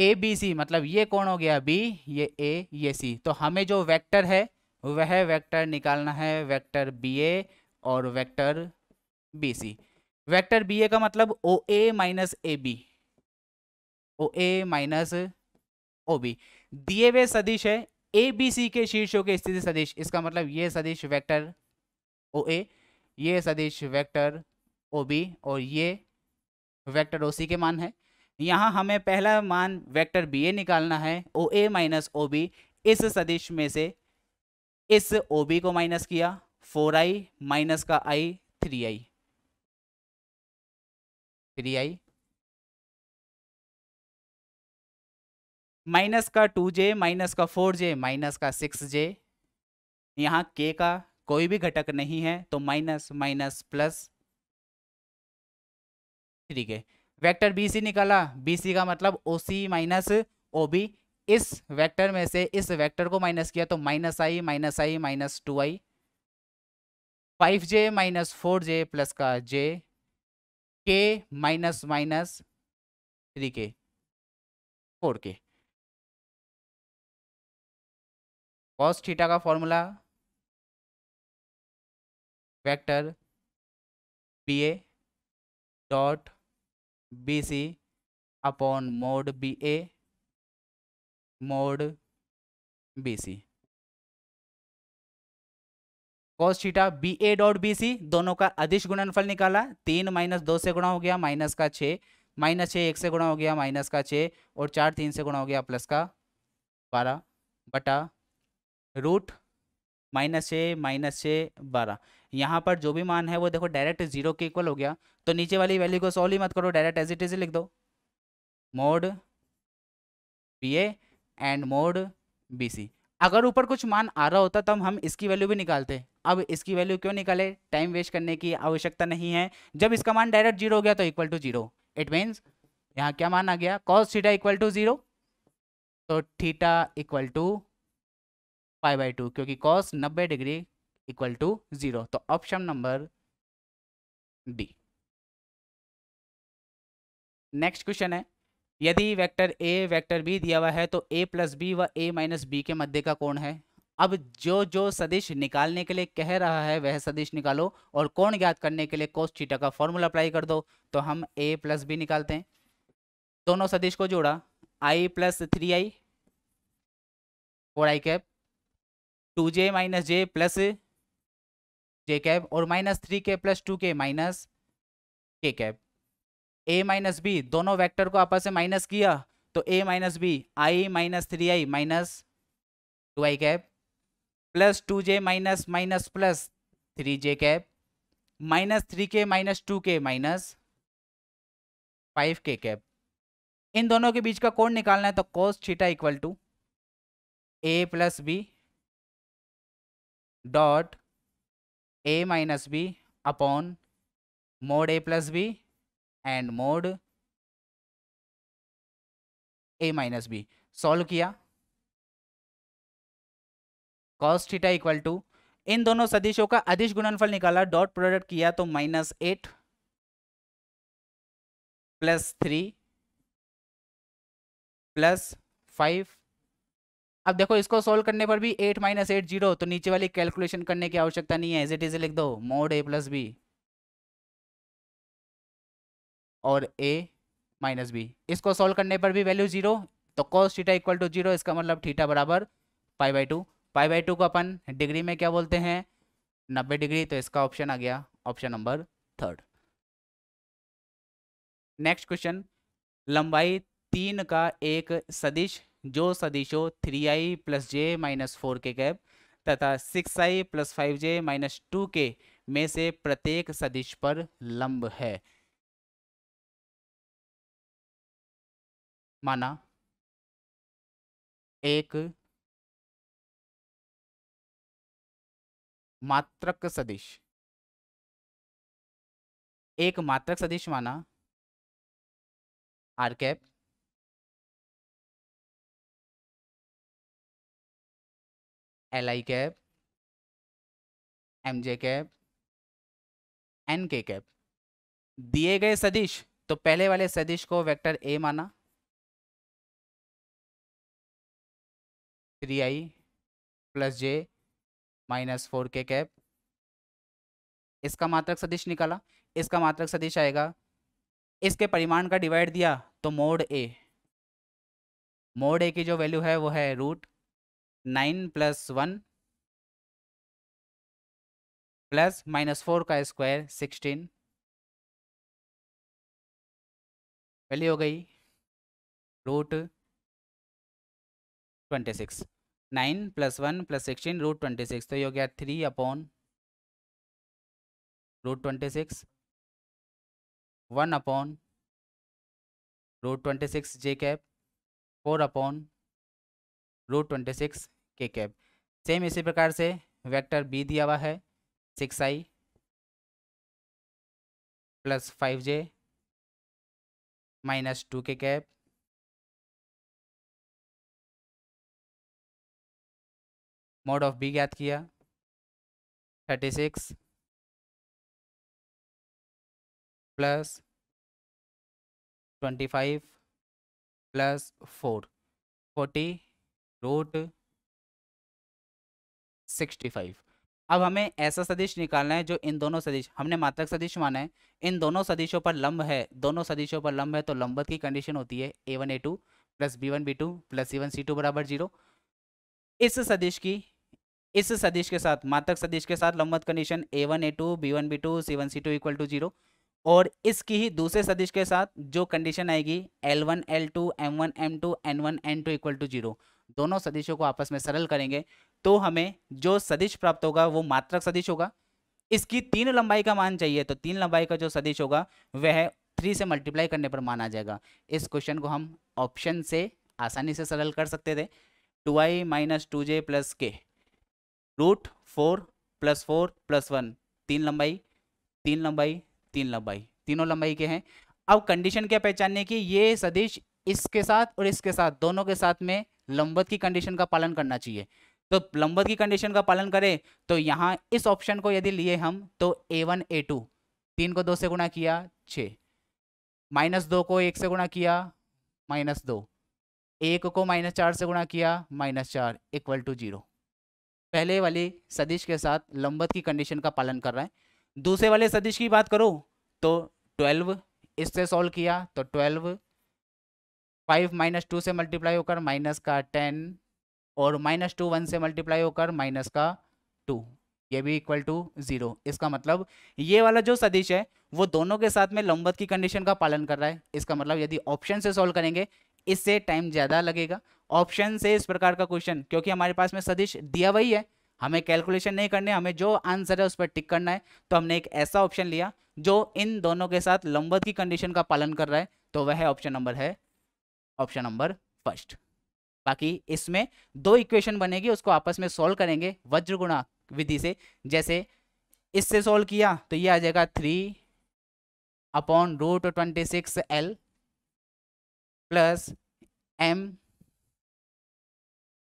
ए बी सी मतलब ये कौन हो गया बी ये ए ये सी तो हमें जो वेक्टर है वह वेक्टर निकालना है वेक्टर बी ए और vector B C vector B A का मतलब O A minus A B O A minus O B दिए हुए सदिश है ए बी सी के शीर्षों के स्थिति सदिश इसका मतलब ये सदिश वेक्टर ओ ए ये सदिश वेक्टर ओ बी और ये वेक्टर ओ सी के मान है यहाँ हमें पहला मान वेक्टर बी ए निकालना है ओ ए माइनस ओ बी इस सदिश में से इस ओ बी को माइनस किया फोर आई माइनस का I three I three I minus का टू जे माइनस का फोर जे माइनस का सिक्स जे यहाँ के का कोई भी घटक नहीं है तो माइनस माइनस प्लस ठीक है वेक्टर बीसी निकाला बीसी का मतलब O C minus O B इस वेक्टर में से इस वेक्टर को माइनस किया तो minus I minus I minus two I five J minus four J plus का J K minus minus three K four K cos theta का formula vector B A dot B C upon mod B A mod B C cos theta B A dot B C दोनों का अधिश गुणनफल निकाला तीन minus दो से गुणा हो गया माइनस का छः माइनस छः एक से गुणा हो गया माइनस का छः और चार तीन से गुणा हो गया प्लस का बारह बटा रूट माइनस छः माइनस छः बारह यहाँ पर जो भी मान है वो देखो डायरेक्ट जीरो के इक्वल हो गया तो नीचे वाली वैल्यू को सॉल्व ही मत करो डायरेक्ट एज इट इज लिख दो mod B A and mod B C अगर ऊपर कुछ मान आ रहा होता तो हम इसकी वैल्यू भी निकालते अब इसकी वैल्यू क्यों निकाले टाइम वेस्ट करने की आवश्यकता नहीं है जब इसका मान डायरेक्ट जीरो हो गया तो equal to zero it means यहाँ क्या मान आ गया cos theta equal to zero तो theta equal to pi by two क्योंकि कॉस नब्बे डिग्री इक्वल टू जीरो तो option number D next question है यदि वेक्टर ए वेक्टर बी दिया हुआ है तो ए प्लस बी व ए माइनस बी के मध्य का कोण है अब जो जो सदिश निकालने के लिए कह रहा है वह सदिश निकालो और कौन ज्ञात करने के लिए कोस थीटा का फॉर्मूला अप्लाई कर दो तो हम ए प्लस बी निकालते हैं दोनों सदिश को जोड़ा I plus three I four I cap two J minus J plus J cap और minus three K plus two K minus K cap A minus B दोनों वेक्टर को आपस में माइनस किया तो A minus B I minus three I minus two I cap plus two J minus minus plus three J cap minus three K minus two K minus five के cap इन दोनों के बीच का कोण निकालना है तो cos theta equal to A plus B dot A minus B upon mod A plus B and mod A minus B solve किया कॉस थीटा इक्वल टू इन दोनों सदिशों का अधिश गुणनफल निकाला डॉट प्रोडक्ट किया तो minus eight plus three plus five अब देखो इसको सोल्व करने पर भी एट माइनस एट जीरो तो नीचे वाली कैलकुलेशन करने की आवश्यकता नहीं है एज इट इज लिख दो मोड ए प्लस बी और ए माइनस बी इसको सोल्व करने पर भी वैल्यू जीरो तो cos theta equal to zero इसका मतलब थीटा बराबर five by two pi by two को अपन डिग्री में क्या बोलते हैं नब्बे डिग्री तो इसका ऑप्शन आ गया option number third next question लंबाई तीन का एक सदिश जो सदिशो three I plus J minus four K cap तथा सिक्स आई plus five J minus two K में से प्रत्येक सदिश पर लंब है माना एक मात्रक सदिश एक मात्रक सदिश माना R cap L I cap M J cap N K cap दिए गए सदिश तो पहले वाले सदिश को वेक्टर ए माना three I plus J minus four K cap इसका मात्रक सदिश निकाला इसका मात्रक सदिश आएगा इसके परिमाण का डिवाइड दिया तो मोड ए मोड ए की जो वैल्यू है वो है root nine plus one plus minus four का स्क्वायर सिक्सटीन वैल्यू हो गई root twenty six nine plus one plus sixteen root twenty six तो ये हो गया three upon root twenty six one upon root twenty six J cap four upon root twenty six के cap same इसी प्रकार से वेक्टर बी दिया हुआ है सिक्स आई plus five J minus two के कैप मोड ऑफ बी ज्ञात किया thirty six plus twenty five plus four forty root sixty five अब हमें ऐसा सदिश निकालना है जो इन दोनों सदिश हमने मात्रक सदिश माना है इन दोनों सदिशों पर लंब है दोनों सदिशों पर लंब है तो लंबत की कंडीशन होती है A one A two plus B one B two plus C one C two बराबर जीरो इस सदिश की इस सदिश के साथ मातक सदिश के साथ लंबवत condition A one A two B one B two C one C two equal to zero और इसकी ही दूसरे सदिश के साथ जो कंडीशन आएगी L one L two M one M two N one N two equal to zero दोनों सदिशों को आपस में सरल करेंगे तो हमें जो सदिश प्राप्त होगा वो मात्रक सदिश होगा इसकी तीन लंबाई का मान चाहिए तो तीन लंबाई का जो सदिश होगा वह थ्री से मल्टीप्लाई करने पर मान आ जाएगा इस क्वेश्चन को हम ऑप्शन से आसानी से सरल कर सकते थे टू आई माइनस टू जे plus K root four plus four plus one तीन लंबाई तीन लंबाई तीन लंबाई तीनों लंबाई के हैं अब कंडीशन क्या पहचानने की ये सदिश इसके साथ और इसके साथ दोनों के साथ में लंबत की कंडीशन का पालन करना चाहिए तो लंबत की कंडीशन का पालन करें तो यहाँ इस ऑप्शन को यदि लिए हम तो ए वन ए टू तीन को दो से गुणा किया छ माइनस दो को एक से गुणा किया माइनस दो एक को माइनस चार से गुणा किया माइनस चार इक्वल टू जीरो पहले वाले सदिश के साथ लंबत की कंडीशन का पालन कर रहा है दूसरे वाले सदिश की बात करो तो ट्वेल्व इससे सॉल्व किया तो ट्वेल्व फाइव माइनस टू से मल्टीप्लाई होकर माइनस का टेन और माइनस टू वन से मल्टीप्लाई होकर माइनस का टू ये भी इक्वल टू जीरो इसका मतलब ये वाला जो सदिश है वो दोनों के साथ में लंबत की कंडीशन का पालन कर रहा है इसका मतलब यदि ऑप्शन से सॉल्व करेंगे इससे टाइम ज़्यादा लगेगा ऑप्शन से इस प्रकार का क्वेश्चन क्योंकि हमारे पास में सदिश दिया वही है हमें कैलकुलेशन नहीं करने हमें जो आंसर है उस पर टिक करना है तो हमने एक ऐसा ऑप्शन लिया जो इन दोनों के साथ लंबत की कंडीशन का पालन कर रहा है तो वह ऑप्शन नंबर है ऑप्शन नंबर फर्स्ट बाकी इसमें दो इक्वेशन बनेगी उसको आपस में सॉल्व करेंगे वज्रगुणा विधि से जैसे इससे सॉल्व किया तो ये आ जाएगा three upon root twenty six L plus M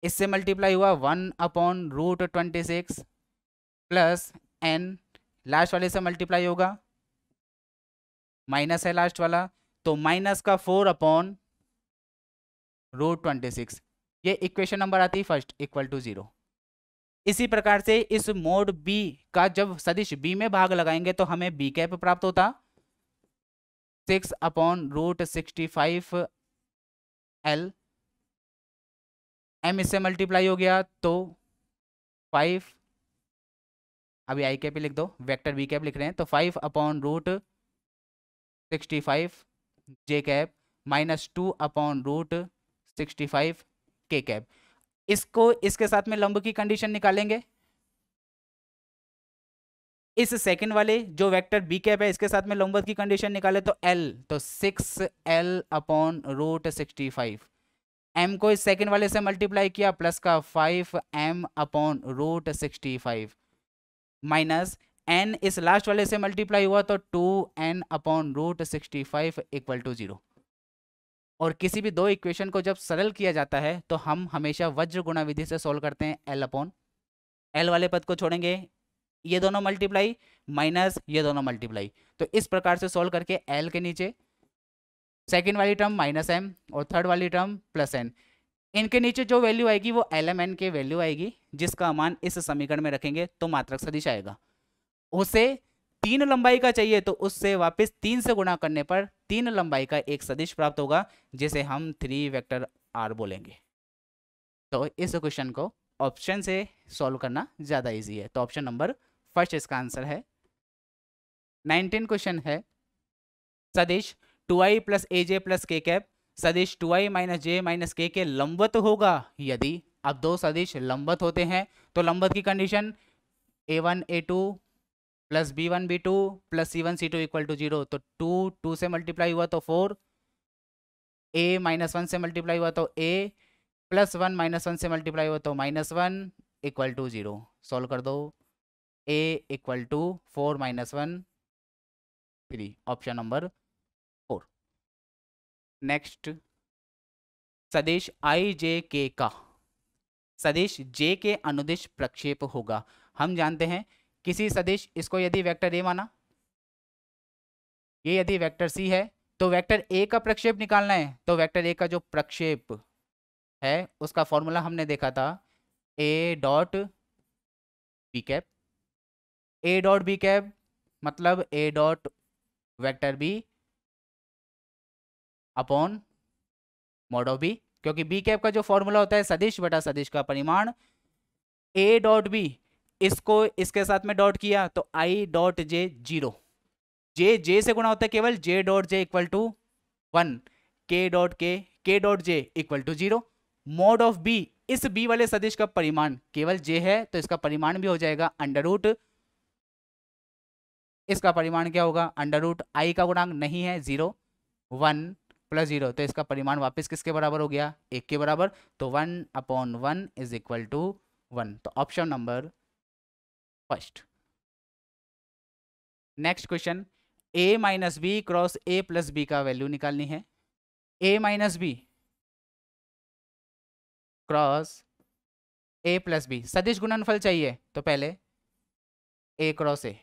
इससे मल्टीप्लाई हुआ one upon root twenty six plus N last वाले से मल्टीप्लाई होगा माइनस है लास्ट वाला तो माइनस का four upon root twenty six ये इक्वेशन नंबर आती है फर्स्ट इक्वल टू जीरो इसी प्रकार से इस मोड बी का जब सदिश बी में भाग लगाएंगे तो हमें बी कैप प्राप्त होता six upon root sixty five L M इससे मल्टीप्लाई हो गया तो फाइव अभी आई कैप लिख दो वेक्टर बी कैप लिख रहे हैं तो five upon root sixty five j cap minus two upon root sixty five के कैप इसको इसके साथ में लंब की कंडीशन निकालेंगे इस सेकंड वाले जो वेक्टर बी कैप है इसके साथ में लंबवत की कंडीशन निकाले तो एल तो six l upon root sixty five m को इस सेकेंड वाले से मल्टीप्लाई किया प्लस का five m upon root sixty five minus n इस लास्ट वाले से मल्टीप्लाई हुआ तो two n upon root sixty five equal to zero और किसी भी दो इक्वेशन को जब सरल किया जाता है तो हम हमेशा वज्र गुणा विधि से सोल्व करते हैं एल अपॉन एल वाले पद को छोड़ेंगे ये दोनों मल्टीप्लाई माइनस ये दोनों मल्टीप्लाई तो इस प्रकार से सोल्व करके एल के नीचे सेकेंड वाली टर्म माइनस एम और थर्ड वाली टर्म प्लस एन इनके नीचे जो वैल्यू आएगी वो एल एम एन के वैल्यू आएगी जिसका मान इस समीकरण में रखेंगे तो मात्रक सदिश आएगा उसे तीन लंबाई का चाहिए तो उससे वापस तीन से गुणा करने पर तीन लंबाई का एक सदिश प्राप्त होगा जिसे हम थ्री वेक्टर आर बोलेंगे तो इस क्वेश्चन को ऑप्शन से सॉल्व करना ज़्यादा इजी है तो ऑप्शन नंबर फर्स्ट इसका आंसर है नाइनटीन क्वेश्चन है सदिश two i plus a j plus के कैप सदिश टू आई माइनस जे माइनस के के लंबत होगा यदि अब दो सदिश लंबत होते हैं तो लंबत की condition A one A two plus B one B two plus C one C two equal to zero तो टू टू से मल्टीप्लाई हुआ तो फोर ए माइनस वन से मल्टीप्लाई हुआ तो ए प्लस वन माइनस वन से मल्टीप्लाई हुआ तो minus one equal to zero solve कर दो ए equal to four minus one three option number next सदेश आई जे के का सदेश जे के अनुदेश प्रक्षेप होगा हम जानते हैं किसी सदेश इसको यदि वेक्टर ए माना ये यदि वेक्टर सी है तो वेक्टर ए का प्रक्षेप निकालना है तो वेक्टर ए का जो प्रक्षेप है उसका फॉर्मूला हमने देखा था a dot b cap a dot b cap मतलब a dot vector B upon mod b क्योंकि बी कैप का जो फॉर्मूला होता है सदिश बटा सदिश का परिमाण ए डॉट बी इसको इसके साथ में डॉट किया तो आई डॉट जे जीरो जे जे से गुणा होता है केवल j dot j equal to one k dot के k dot j equal to zero mod of b इस बी वाले सदिश का परिमाण केवल जे है तो इसका परिमाण भी हो जाएगा अंडर रूट इसका परिमाण क्या होगा अंडर रूट आई का गुणांक नहीं है जीरो वन प्लस जीरो तो इसका परिमाण वापस किसके बराबर हो गया एक के बराबर तो one upon one is equal to one तो option number first next question a minus b cross A plus B का वैल्यू निकालनी है a minus b cross A plus b सदिश गुणनफल चाहिए तो पहले ए क्रॉस ए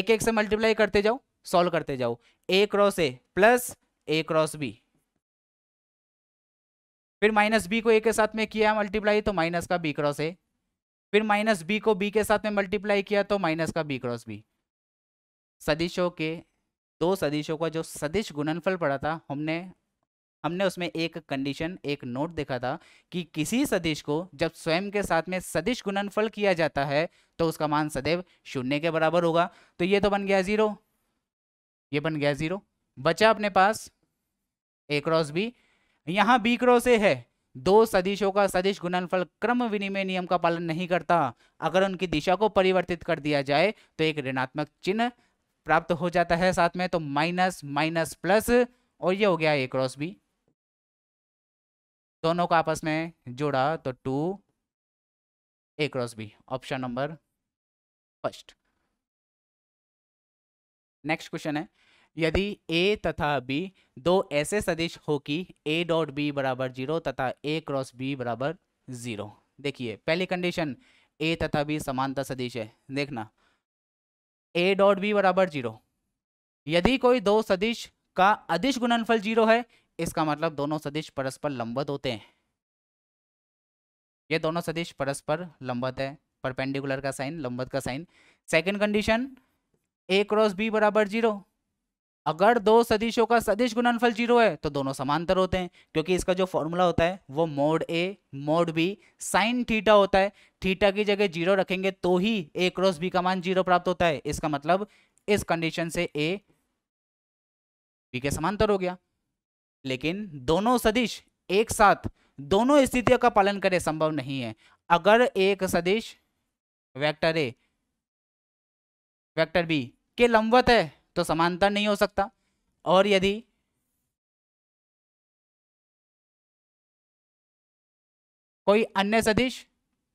एक एक से मल्टीप्लाई करते जाओ सॉल्व करते जाओ a cross A plus A cross b फिर माइनस बी को ए के साथ में किया मल्टीप्लाई तो माइनस का बी क्रॉस ए फिर माइनस बी को बी के साथ में मल्टीप्लाई किया तो माइनस का बी क्रॉस बी सदिशों के दो सदिशों का जो सदिश गुणनफल पड़ा था हमने हमने उसमें एक कंडीशन एक नोट देखा था कि किसी सदिश को जब स्वयं के साथ में सदिश गुणनफल किया जाता है तो उसका मान सदैव शून्य के बराबर होगा तो ये तो बन गया जीरो ये बन गया जीरो बचा अपने पास ए क्रॉस बी यहां बी क्रॉस ए है दो सदिशों का सदिश गुणनफल क्रम विनिमय नियम का पालन नहीं करता अगर उनकी दिशा को परिवर्तित कर दिया जाए तो एक ऋणात्मक चिन्ह प्राप्त हो जाता है साथ में तो माइनस माइनस प्लस और ये हो गया ए क्रॉस बी दोनों को आपस में जोड़ा तो two a cross b option number first next question है यदि ए तथा बी दो ऐसे सदिश हो कि ए डॉट बी बराबर जीरो तथा ए क्रॉस बी बराबर जीरो देखिए पहली कंडीशन ए तथा बी समानता सदिश है देखना ए डॉट बी बराबर जीरो यदि कोई दो सदिश का अदिश गुणनफल जीरो है इसका मतलब दोनों सदिश परस्पर लंबवत होते हैं ये दोनों सदिश परस्पर लंबवत है परपेंडिकुलर का साइन लंबवत का sign second condition a cross b बराबर जीरो अगर दो सदिशों का सदिश गुणनफल जीरो है तो दोनों समांतर होते हैं क्योंकि इसका जो फॉर्मूला होता है वो मोड ए मोड बी साइन थीटा होता है थीटा की जगह जीरो रखेंगे तो ही ए क्रॉस बी का मान जीरो प्राप्त होता है इसका मतलब इस कंडीशन से ए बी के समांतर हो गया लेकिन दोनों सदिश एक साथ दोनों स्थितियों का पालन करें संभव नहीं है अगर एक सदिश वैक्टर ए वैक्टर बी के लंबत है तो समांतर नहीं हो सकता और यदि कोई अन्य सदिश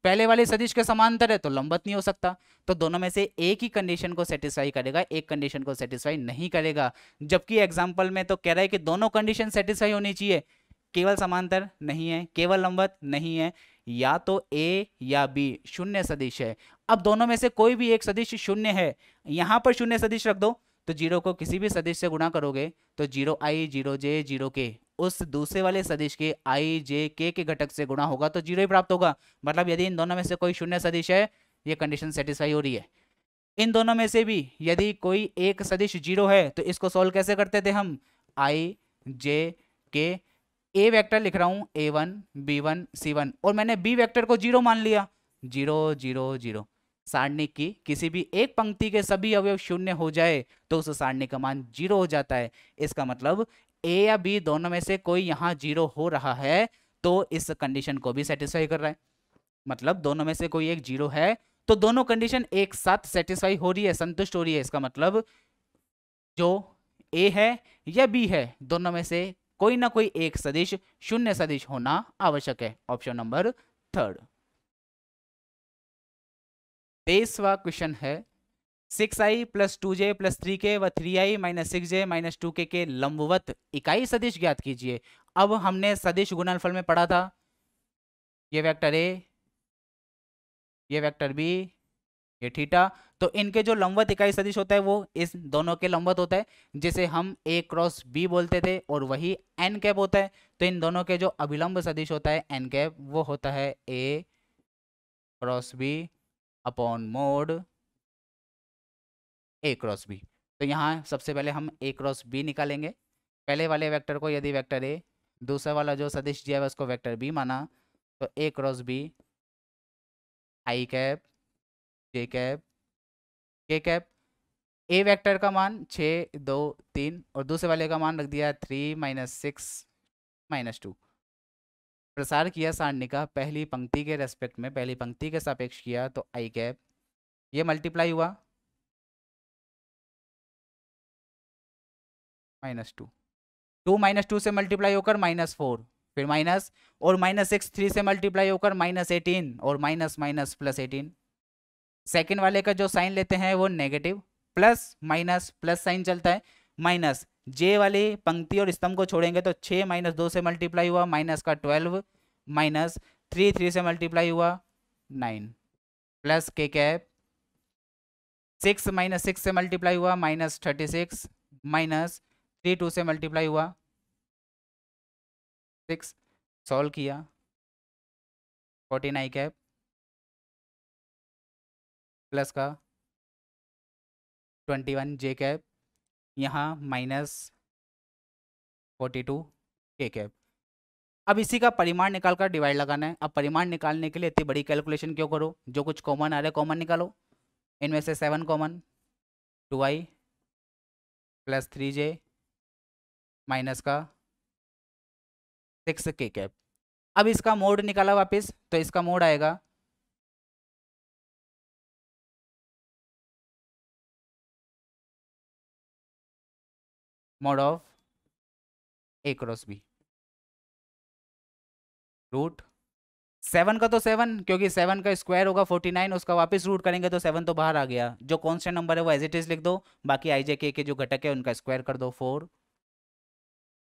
पहले वाले सदिश के समांतर है तो लंबत नहीं हो सकता तो दोनों में से एक ही कंडीशन को सेटिस्फाई करेगा एक कंडीशन को सेटिस्फाई नहीं करेगा जबकि एग्जाम्पल में तो कह रहा है कि दोनों कंडीशन सेटिस्फाई होनी चाहिए केवल समांतर नहीं है केवल लंबत नहीं है या तो ए या बी शून्य सदिश है अब दोनों में से कोई भी एक सदिश शून्य है यहां पर शून्य सदिश रख दो तो जीरो को किसी भी सदिश से गुणा करोगे तो जीरो आई जीरो जे जीरो के उस दूसरे वाले सदिश के आई जे के के घटक से गुणा होगा तो जीरो ही प्राप्त होगा मतलब यदि इन दोनों में से कोई शून्य सदिश है ये कंडीशन सेटिस्फाई हो रही है इन दोनों में से भी यदि कोई एक सदिश जीरो है तो इसको सॉल्व कैसे करते थे हम आई जे के ए वैक्टर लिख रहा हूँ a one B one C one और मैंने बी वैक्टर को जीरो मान लिया जीरो जीरो जीरो सारणी की किसी भी एक पंक्ति के सभी अवयव शून्य हो जाए तो उस सारणी का मान जीरो हो जाता है इसका मतलब ए या बी दोनों में से कोई यहाँ जीरो हो रहा है तो इस कंडीशन को भी सेटिस्फाई कर रहा है मतलब दोनों में से कोई एक जीरो है तो दोनों कंडीशन एक साथ सेटिस्फाई हो रही है संतुष्ट हो रही है इसका मतलब जो ए है या बी है दोनों में से कोई ना कोई एक सदिश शून्य सदिश होना आवश्यक है ऑप्शन नंबर थर्ड तेईसवा क्वेश्चन है सिक्स आई प्लस टू जे प्लस थ्री के व थ्री आई माइनस सिक्स जे माइनस टू के के लंबवत इकाई सदिश ज्ञात कीजिए अब हमने सदिश गुणनफल में पढ़ा था ये वेक्टर ए ये वेक्टर बी ये थीटा तो इनके जो लंबवत इकाई सदिश होता है वो इस दोनों के लंबवत होता है जिसे हम ए क्रॉस बी बोलते थे और वही एन कैप होता है तो इन दोनों के जो अभिलंब सदिश होता है एन कैप वो होता है ए क्रॉस बी अपॉन मोड ए क्रॉस बी तो यहाँ सबसे पहले हम ए क्रॉस बी निकालेंगे पहले वाले वेक्टर को यदि वेक्टर ए दूसरा वाला जो सदिश दिया है उसको वेक्टर बी माना तो ए cross b i cap J cap के कैप ए वेक्टर का मान छः दो तीन और दूसरे वाले का मान रख दिया three minus six minus two प्रसार किया सारणी का पहली पंक्ति के रेस्पेक्ट में पहली पंक्ति के सापेक्ष किया तो आई कैप ये मल्टीप्लाई हुआ minus two two minus two से मल्टीप्लाई होकर माइनस फोर फिर माइनस और माइनस सिक्स थ्री से मल्टीप्लाई होकर माइनस एटीन और minus minus plus eighteen second वाले का जो साइन लेते हैं वो negative plus minus plus sign चलता है माइनस जे वाली पंक्ति और स्तंभ को छोड़ेंगे तो छः माइनस दो से मल्टीप्लाई हुआ माइनस का ट्वेल्व माइनस थ्री थ्री से मल्टीप्लाई हुआ नाइन प्लस के कैप सिक्स माइनस सिक्स से मल्टीप्लाई हुआ minus thirty six minus three two से मल्टीप्लाई हुआ सिक्स सॉल्व किया फोर्टी नाइन कैप प्लस का ट्वेंटी वन जे कैप यहाँ माइनस फोर्टी टू के कैप अब इसी का परिमाण निकाल कर डिवाइड लगाना है अब परिमाण निकालने के लिए इतनी बड़ी कैलकुलेशन क्यों करो जो कुछ कॉमन आ रहा है कॉमन निकालो इनमें से seven common two i plus three j minus का सिक्स के कैप अब इसका मोड निकाला वापस तो इसका मोड आएगा mod of a cross b root seven का तो सेवन क्योंकि सेवन का स्क्वायर होगा फोर्टी नाइन उसका वापस रूट करेंगे तो सेवन तो बाहर आ गया जो कॉन्स्टेंट नंबर है वो एज इट इज लिख दो बाकी आई जे के के जो घटक है उनका स्क्वायर कर दो four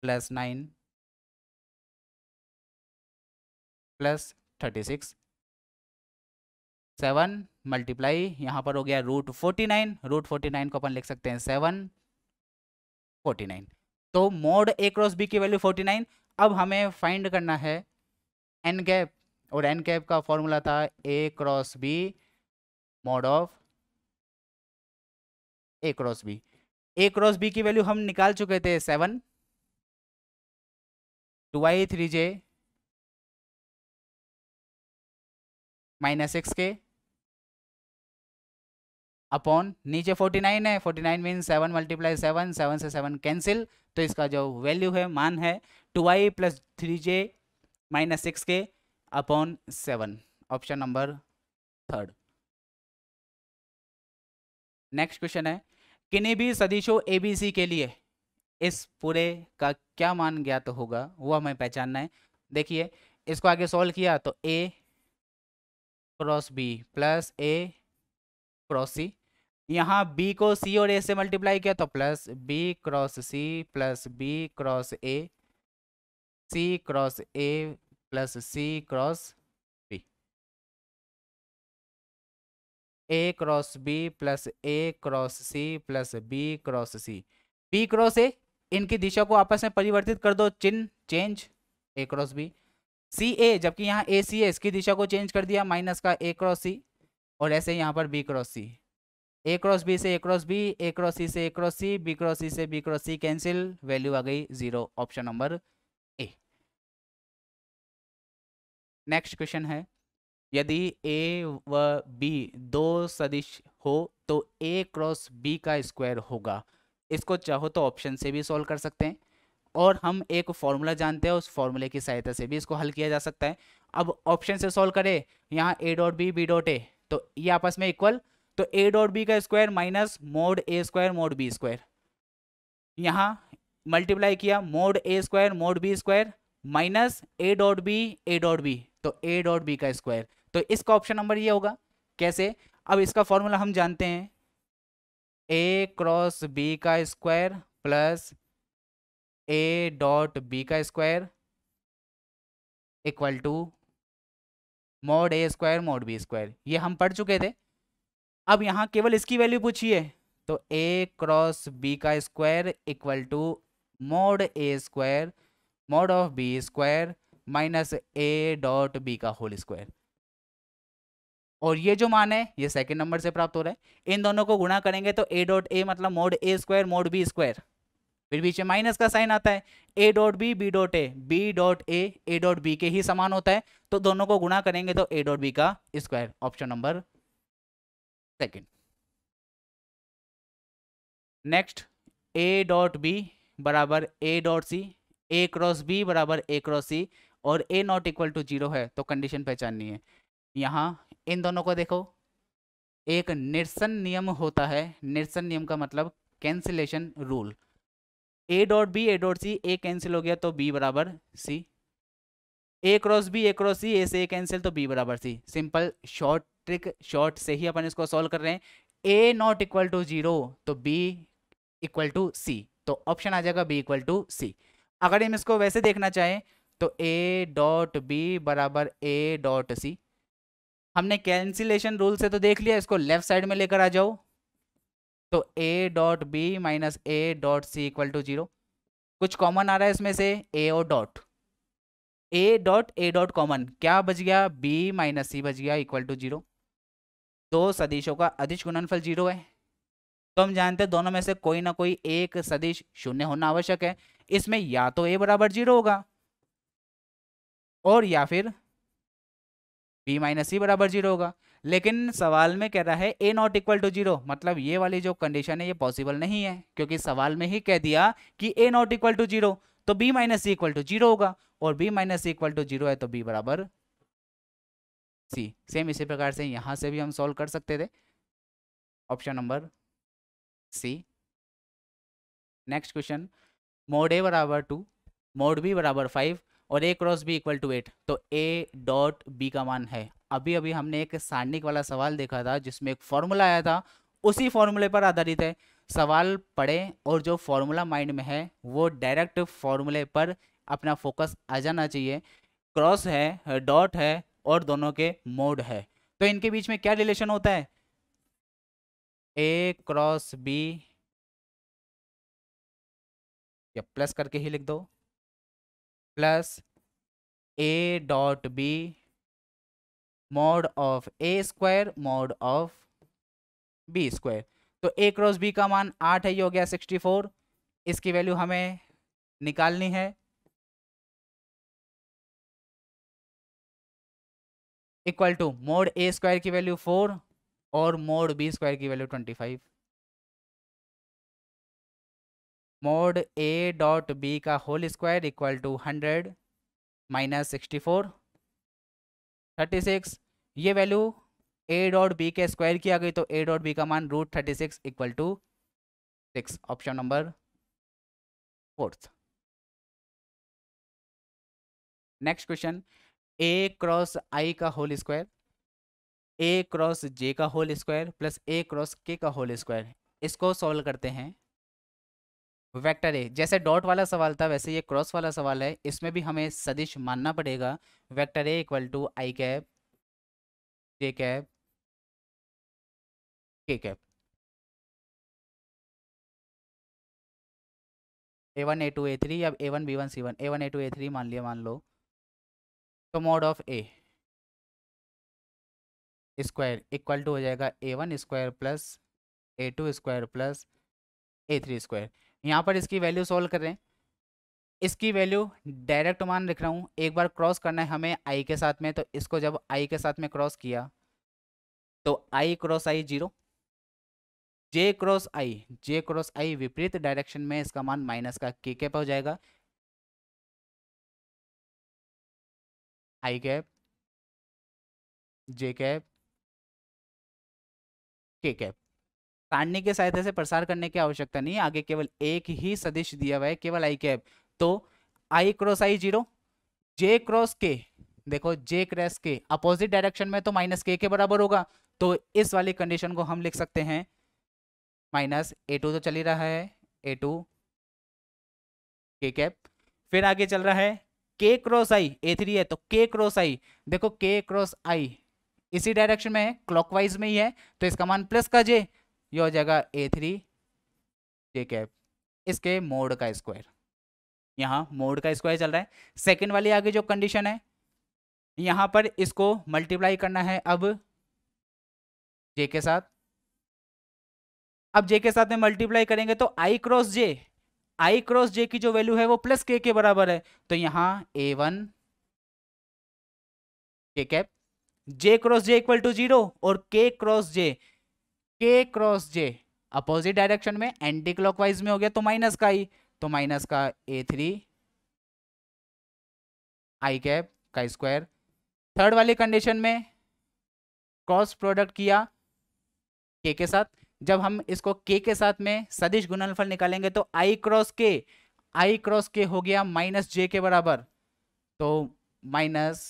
plus nine plus thirty six seven multiply यहाँ पर हो गया root forty nine root forty nine को अपन लिख सकते हैं सेवन फोर्टी नाइन तो मोड ए क्रॉस बी की वैल्यू फोर्टी नाइन अब हमें फाइंड करना है एन कैप और एन कैप का फॉर्मूला था a cross b mod of A cross b A cross b की वैल्यू हम निकाल चुके थे seven to y three j minus x k upon नीचे 49 है 49 nine mean seven multiply seven seven से सेवन कैंसिल तो इसका जो वैल्यू है मान है two i plus three j minus six k upon seven option number third next question है किन्हीं भी सदिशों ए बी सी के लिए इस पूरे का क्या मान ज्ञात तो होगा वो हमें पहचानना है देखिए इसको आगे सॉल्व किया तो ए क्रॉस बी प्लस ए क्रॉस सी यहाँ बी को सी और ए से मल्टीप्लाई किया तो plus b cross C plus b cross a c cross A plus C cross b A cross B plus A cross C plus b cross c b cross a इनकी दिशा को आपस में परिवर्तित कर दो चिन्ह change a cross b C a जबकि यहाँ ए सी है इसकी दिशा को चेंज कर दिया माइनस का ए क्रॉस सी और ऐसे यहाँ पर b cross c a cross b से a cross b A cross सी से a cross c b cross सी से बी क्रॉस सी कैंसिल वैल्यू आ गई जीरो ऑप्शन नंबर ए नेक्स्ट क्वेश्चन है यदि ए व बी दो सदिश हो तो ए क्रॉस बी का स्क्वायर होगा इसको चाहो तो ऑप्शन से भी सॉल्व कर सकते हैं और हम एक फॉर्मूला जानते हैं उस फॉर्मूले की सहायता से भी इसको हल किया जा सकता है अब ऑप्शन से सॉल्व करें यहाँ ए डॉट बी बी डॉट ए तो ये आपस में इक्वल तो ए डॉट बी का स्क्वायर माइनस मोड ए स्क्वायर मोड बी स्क्वायर यहाँ मल्टीप्लाई किया mod A square mod B square minus a dot B A dot b तो ए डॉट बी का स्क्वायर तो इसका ऑप्शन नंबर ये होगा कैसे अब इसका फॉर्मूला हम जानते हैं ए क्रॉस बी का स्क्वायर प्लस ए डॉट बी का square equal to mod A square mod B square ये हम पढ़ चुके थे अब यहाँ केवल इसकी वैल्यू पूछिए तो ए क्रॉस बी का square equal to mod A square mod of B square minus a dot B का होल स्क्वायर और ये जो मान है ये सेकंड नंबर से प्राप्त हो रहा है इन दोनों को गुणा करेंगे तो ए डॉट ए मतलब मोड ए स्क्वायर मोड बी स्क्वायर फिर बीच में माइनस का साइन आता है ए dot B B dot a b dot a a dot B के ही समान होता है तो दोनों को गुणा करेंगे तो ए डॉट बी का square option number second next a dot B बराबर a dot c a cross b बराबर ए क्रॉस सी और a not equal to zero है तो कंडीशन पहचाननी है यहाँ इन दोनों को देखो एक निरसन नियम होता है निरसन नियम का मतलब cancellation rule a dot B A dot c a cancel हो गया तो बी बराबर c a cross b A cross c a से ए कैंसिल तो बी बराबर c simple short trick short से ही अपन इसको सॉल्व कर रहे हैं a not equal to zero तो बी इक्वल टू सी तो ऑप्शन आ जाएगा बी इक्वल टू सी अगर हम इसको वैसे देखना चाहें तो ए डॉट बी बराबर ए डॉट सी हमने कैंसिलेशन रूल से तो देख लिया इसको लेफ्ट साइड में लेकर आ जाओ तो ए dot b minus a dot c equal to zero कुछ कॉमन आ रहा है इसमें से a o dot a dot a dot common क्या बच गया बी माइनस सी बच गया इक्वल टू जीरो दो सदिशों का अधिश गुणनफल जीरो है तो हम जानते हैं दोनों में से कोई ना कोई एक सदिश शून्य होना आवश्यक है इसमें या तो ए बराबर जीरो होगा और या फिर बी माइनस सी बराबर जीरो होगा लेकिन सवाल में कह रहा है a not equal to zero मतलब ये वाली जो कंडीशन है ये पॉसिबल नहीं है क्योंकि सवाल में ही कह दिया कि a not equal to zero तो b minus c equal to zero होगा और b minus c equal to zero है तो बी बराबर सी सेम इसी प्रकार से यहाँ से भी हम सॉल्व कर सकते थे option number c next question mod ए बराबर टू मोड बी बराबर फाइव और a cross b equal to eight तो ए डॉट बी का मान है अभी अभी हमने एक सारणिक वाला सवाल देखा था जिसमें एक फॉर्मूला आया था उसी फॉर्मूले पर आधारित है सवाल पढ़े और जो फॉर्मूला माइंड में है वो डायरेक्ट फॉर्मूले पर अपना फोकस आ जाना चाहिए क्रॉस है डॉट है और दोनों के मोड है तो इनके बीच में क्या रिलेशन होता है ए क्रॉस बी या प्लस करके ही लिख दो plus A dot B mod of A square mod of B square तो ए क्रॉस बी का मान आठ है ये हो गया सिक्सटी फोर इसकी वैल्यू हमें निकालनी है equal to mod A square की वैल्यू फोर और मोड बी स्क्वायर की value twenty five mod A dot B का whole square equal to hundred minus sixty four thirty six ये वैल्यू ए डॉट बी के square की आ गई तो ए डॉट बी का मान root thirty six equal to six option number fourth next question A cross I का whole square A cross जे का होल स्क्वायर प्लस ए क्रॉस के का होल स्क्वायर इसको सॉल्व करते हैं वेक्टर ए जैसे डॉट वाला सवाल था वैसे ये क्रॉस वाला सवाल है इसमें भी हमें सदिश मानना पड़ेगा vector A equal to I cap J cap के cap A one A two A three या A one B one C one A one A two A three मान लिया मान लो तो mod of A square equal to हो जाएगा A one square plus A two square plus A three square यहाँ पर इसकी वैल्यू सोल्व कर रहे हैं इसकी वैल्यू डायरेक्ट मान लिख रहा हूँ एक बार क्रॉस करना है हमें आई के साथ में तो इसको जब आई के साथ में क्रॉस किया तो I cross I zero J cross I J cross I विपरीत डायरेक्शन में इसका मान माइनस का के के पर हो जाएगा आई कैप जे कैप के कैप कांडने के सहायता से प्रसार करने की आवश्यकता नहीं आगे केवल एक ही सदिश दिया हुआ है केवल आई कैप तो I cross I zero J cross K देखो J cross K opposite direction में तो माइनस के के बराबर होगा तो इस वाली कंडीशन को हम लिख सकते हैं माइनस ए टू तो चल ही रहा है ए टू के कैप फिर आगे चल रहा है के क्रॉस आई ए थ्री है तो के क्रॉस आई देखो के क्रॉस आई इसी डायरेक्शन में है क्लॉकवाइज में ही है तो इसका मान प्लस का जे ये हो जाएगा ए थ्री जे कैप इसके मोड का स्क्वायर यहाँ मोड का स्क्वायर चल रहा है सेकेंड वाली आगे जो कंडीशन है यहाँ पर इसको मल्टीप्लाई करना है अब जे के साथ अब जे के साथ में मल्टीप्लाई करेंगे तो I cross J I cross जे की जो वैल्यू है वो प्लस के के बराबर है तो यहां A one K cap J cross J equal to zero और K cross J K cross J opposite direction में एंटी क्लॉकवाइज में हो गया तो माइनस का आई तो माइनस का ए थ्री आई कैप का स्क्वायर थर्ड वाली कंडीशन में क्रॉस प्रोडक्ट किया के के साथ जब हम इसको के के साथ में सदिश गुणनफल निकालेंगे तो I cross K I cross K हो गया माइनस जे के बराबर तो minus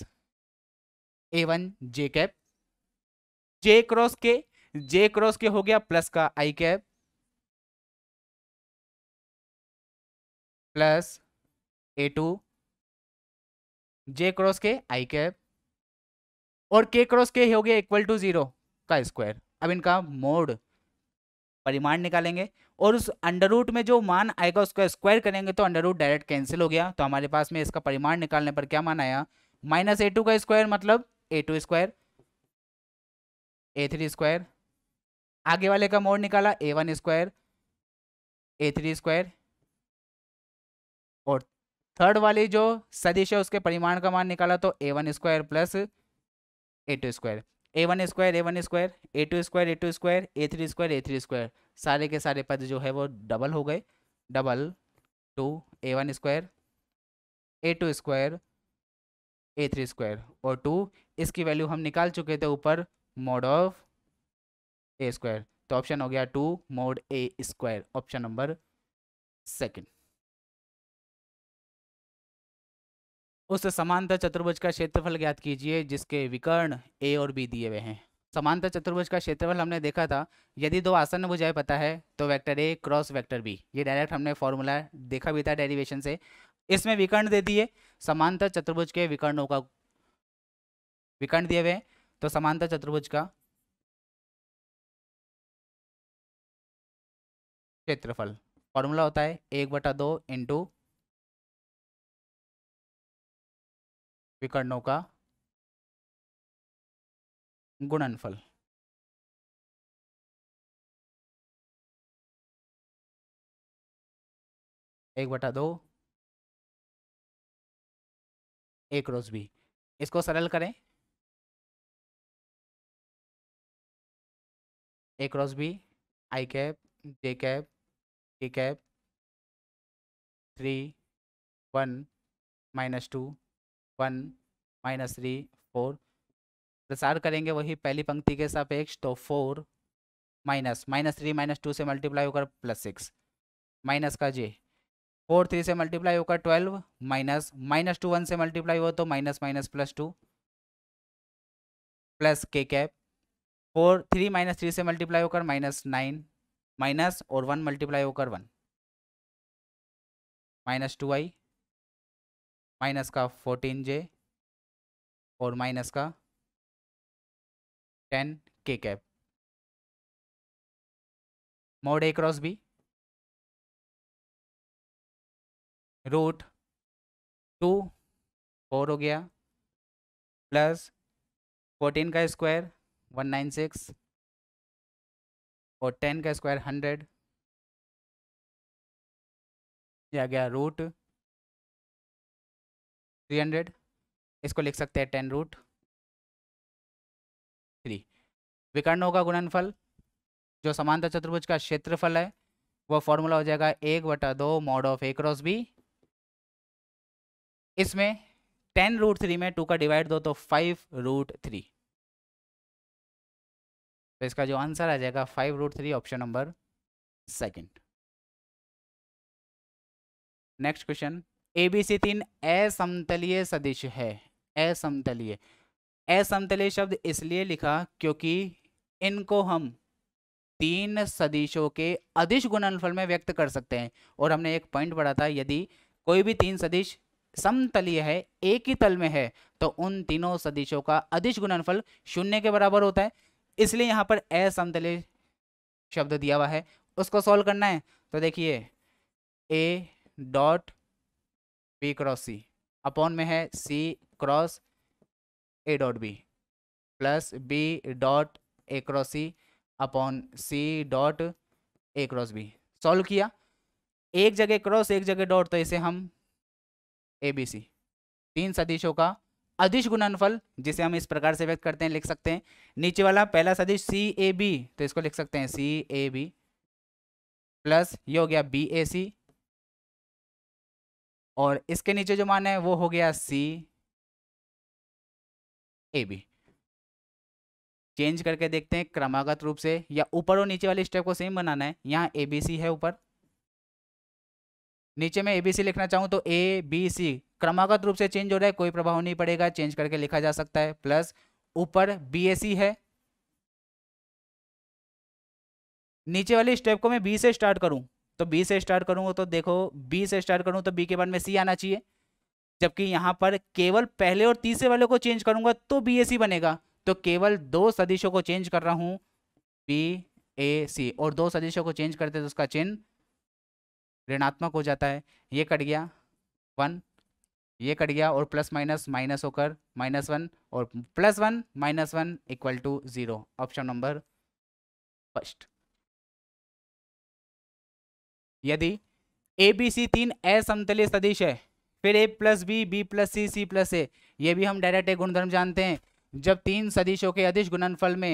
A one J cap J cross K J cross K हो गया प्लस का I cap plus A two J cross K I cap और के क्रॉस के हो गया इक्वल टू जीरो का स्क्वायर अब इनका मोड परिमाण निकालेंगे और उस अंडर रूट में जो मान आएगा उसको स्क्वायर करेंगे तो अंडर रूट डायरेक्ट कैंसिल हो गया तो हमारे पास में इसका परिमाण निकालने पर क्या मान आया माइनस ए टू का स्क्वायर मतलब A two square A three square आगे वाले का मोड निकाला A one square A three square और थर्ड वाली जो सदिश है उसके परिमाण का मान निकाला तो A one square plus A two square A one square A one square A two square A two square A three square A three square सारे के सारे पद जो है वो डबल हो गए double two A one square A two square A three square और टू इसकी वैल्यू हम निकाल चुके थे ऊपर मोड ऑफ ए स्क्वायर तो ऑप्शन हो गया टू मोड ए स्क्वायर ऑप्शन नंबर सेकेंड उस समांतर चतुर्भुज का क्षेत्रफल ज्ञात कीजिए जिसके विकर्ण ए और बी दिए हुए हैं समांतर चतुर्भुज का क्षेत्रफल हमने देखा था यदि दो आसन्न भुजाएं पता है तो vector A cross vector B ये डायरेक्ट हमने फॉर्मूला देखा भी था डेरिवेशन से इसमें विकर्ण दे दिए समांतर चतुर्भुज के विकर्णों का विकर्ण दिए हुए हैं तो समांतर चतुर्भुज का क्षेत्रफल फॉर्मूला होता है एक बटा दो इंटू विकर्णों का गुणनफल एक बटा दो एक रोज भी इसको सरल करें एक रोज भी आई कैप जे कैप के cap three one minus two one minus three four प्रसार करेंगे वही पहली पंक्ति के सापेक्ष तो four minus minus three minus two से मल्टीप्लाई होकर प्लस सिक्स माइनस का जे फोर थ्री से मल्टीप्लाई होकर twelve minus minus two one से मल्टीप्लाई हो तो minus minus plus two plus के cap four three minus three से मल्टीप्लाई होकर माइनस नाइन माइनस और वन मल्टीप्लाई होकर वन माइनस टू आई माइनस का फोर्टीन जे और माइनस का टेन के कैप मोड ए cross B root two four हो गया प्लस फोर्टीन का स्क्वायर वन नाइन सिक्स और टेन का स्क्वायर हंड्रेड या गया रूट थ्री हंड्रेड इसको लिख सकते हैं टेन रूट थ्री विकर्णों का गुणनफल जो समांतर चतुर्भुज का क्षेत्रफल है वह फॉर्मूला हो जाएगा एक बटा दो mod of A cross B इसमें टेन रूट थ्री में टू का डिवाइड दो तो फाइव रूट थ्री तो इसका जो आंसर आ जाएगा five root three option number second next question A B C तीन असमतलीय सदिश है असमतलीय असमतलीय शब्द इसलिए लिखा क्योंकि इनको हम तीन सदिशों के अदिश गुणनफल में व्यक्त कर सकते हैं और हमने एक पॉइंट पढ़ा था यदि कोई भी तीन सदिश समतलीय है एक ही तल में है तो उन तीनों सदिशों का अदिश गुणनफल शून्य के बराबर होता है इसलिए यहाँ पर असमतलीय शब्द दिया हुआ है उसको सॉल्व करना है तो देखिए A dot B cross C upon में है C cross A dot B plus B dot A cross C upon C dot A cross B solve किया एक जगह क्रॉस एक जगह डॉट तो इसे हम ए बी सी तीन सदिशों का अदिश गुणनफल जिसे हम इस प्रकार से व्यक्त करते हैं लिख सकते हैं नीचे वाला पहला सदिश सी ए बी तो इसको लिख सकते हैं सी ए बी प्लस ये हो गया बी ए सी और इसके नीचे जो मान है वो हो गया सी ए बी चेंज करके देखते हैं क्रमागत रूप से या ऊपर और नीचे वाले स्टेप को सेम बनाना है यहाँ ए बी सी है ऊपर नीचे में ए बी सी लिखना चाहूँ तो ए बी सी क्रमागत रूप से चेंज हो रहा है कोई प्रभाव नहीं पड़ेगा चेंज करके लिखा जा सकता है प्लस ऊपर बी ए सी है नीचे वाले स्टेप को मैं बी से स्टार्ट करूँ तो बी से स्टार्ट करूँगा तो देखो बी से स्टार्ट करूँ तो बी के बाद में सी आना चाहिए जबकि यहाँ पर केवल पहले और तीसरे वाले को चेंज करूँगा तो बी ए सी बनेगा तो केवल दो सदिशों को चेंज कर रहा हूँ बी ए सी और दो सदिशों को चेंज करते तो उसका चिन्ह ऋणात्मक हो जाता है ये कट गया वन ये कट गया और प्लस माइनस माइनस होकर माइनस वन और plus one minus one equal to zero option number first यदि ए बी सी तीन असमतलीय सदिश है फिर A plus B B plus C C plus A ये भी हम डायरेक्ट एक गुणधर्म जानते हैं जब तीन सदिशों के अधिश गुणनफल में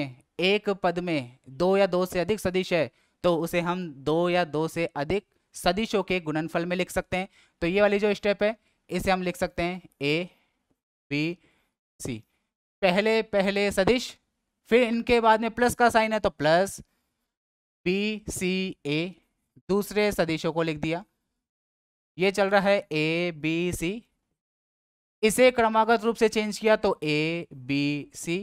एक पद में दो या दो से अधिक सदिश है तो उसे हम दो या दो से अधिक सदिशों के गुणनफल में लिख सकते हैं तो ये वाली जो स्टेप है इसे हम लिख सकते हैं ए बी सी पहले पहले सदिश फिर इनके बाद में प्लस का साइन है तो प्लस बी सी ए दूसरे सदिशों को लिख दिया ये चल रहा है ए बी सी इसे क्रमागत रूप से चेंज किया तो A B C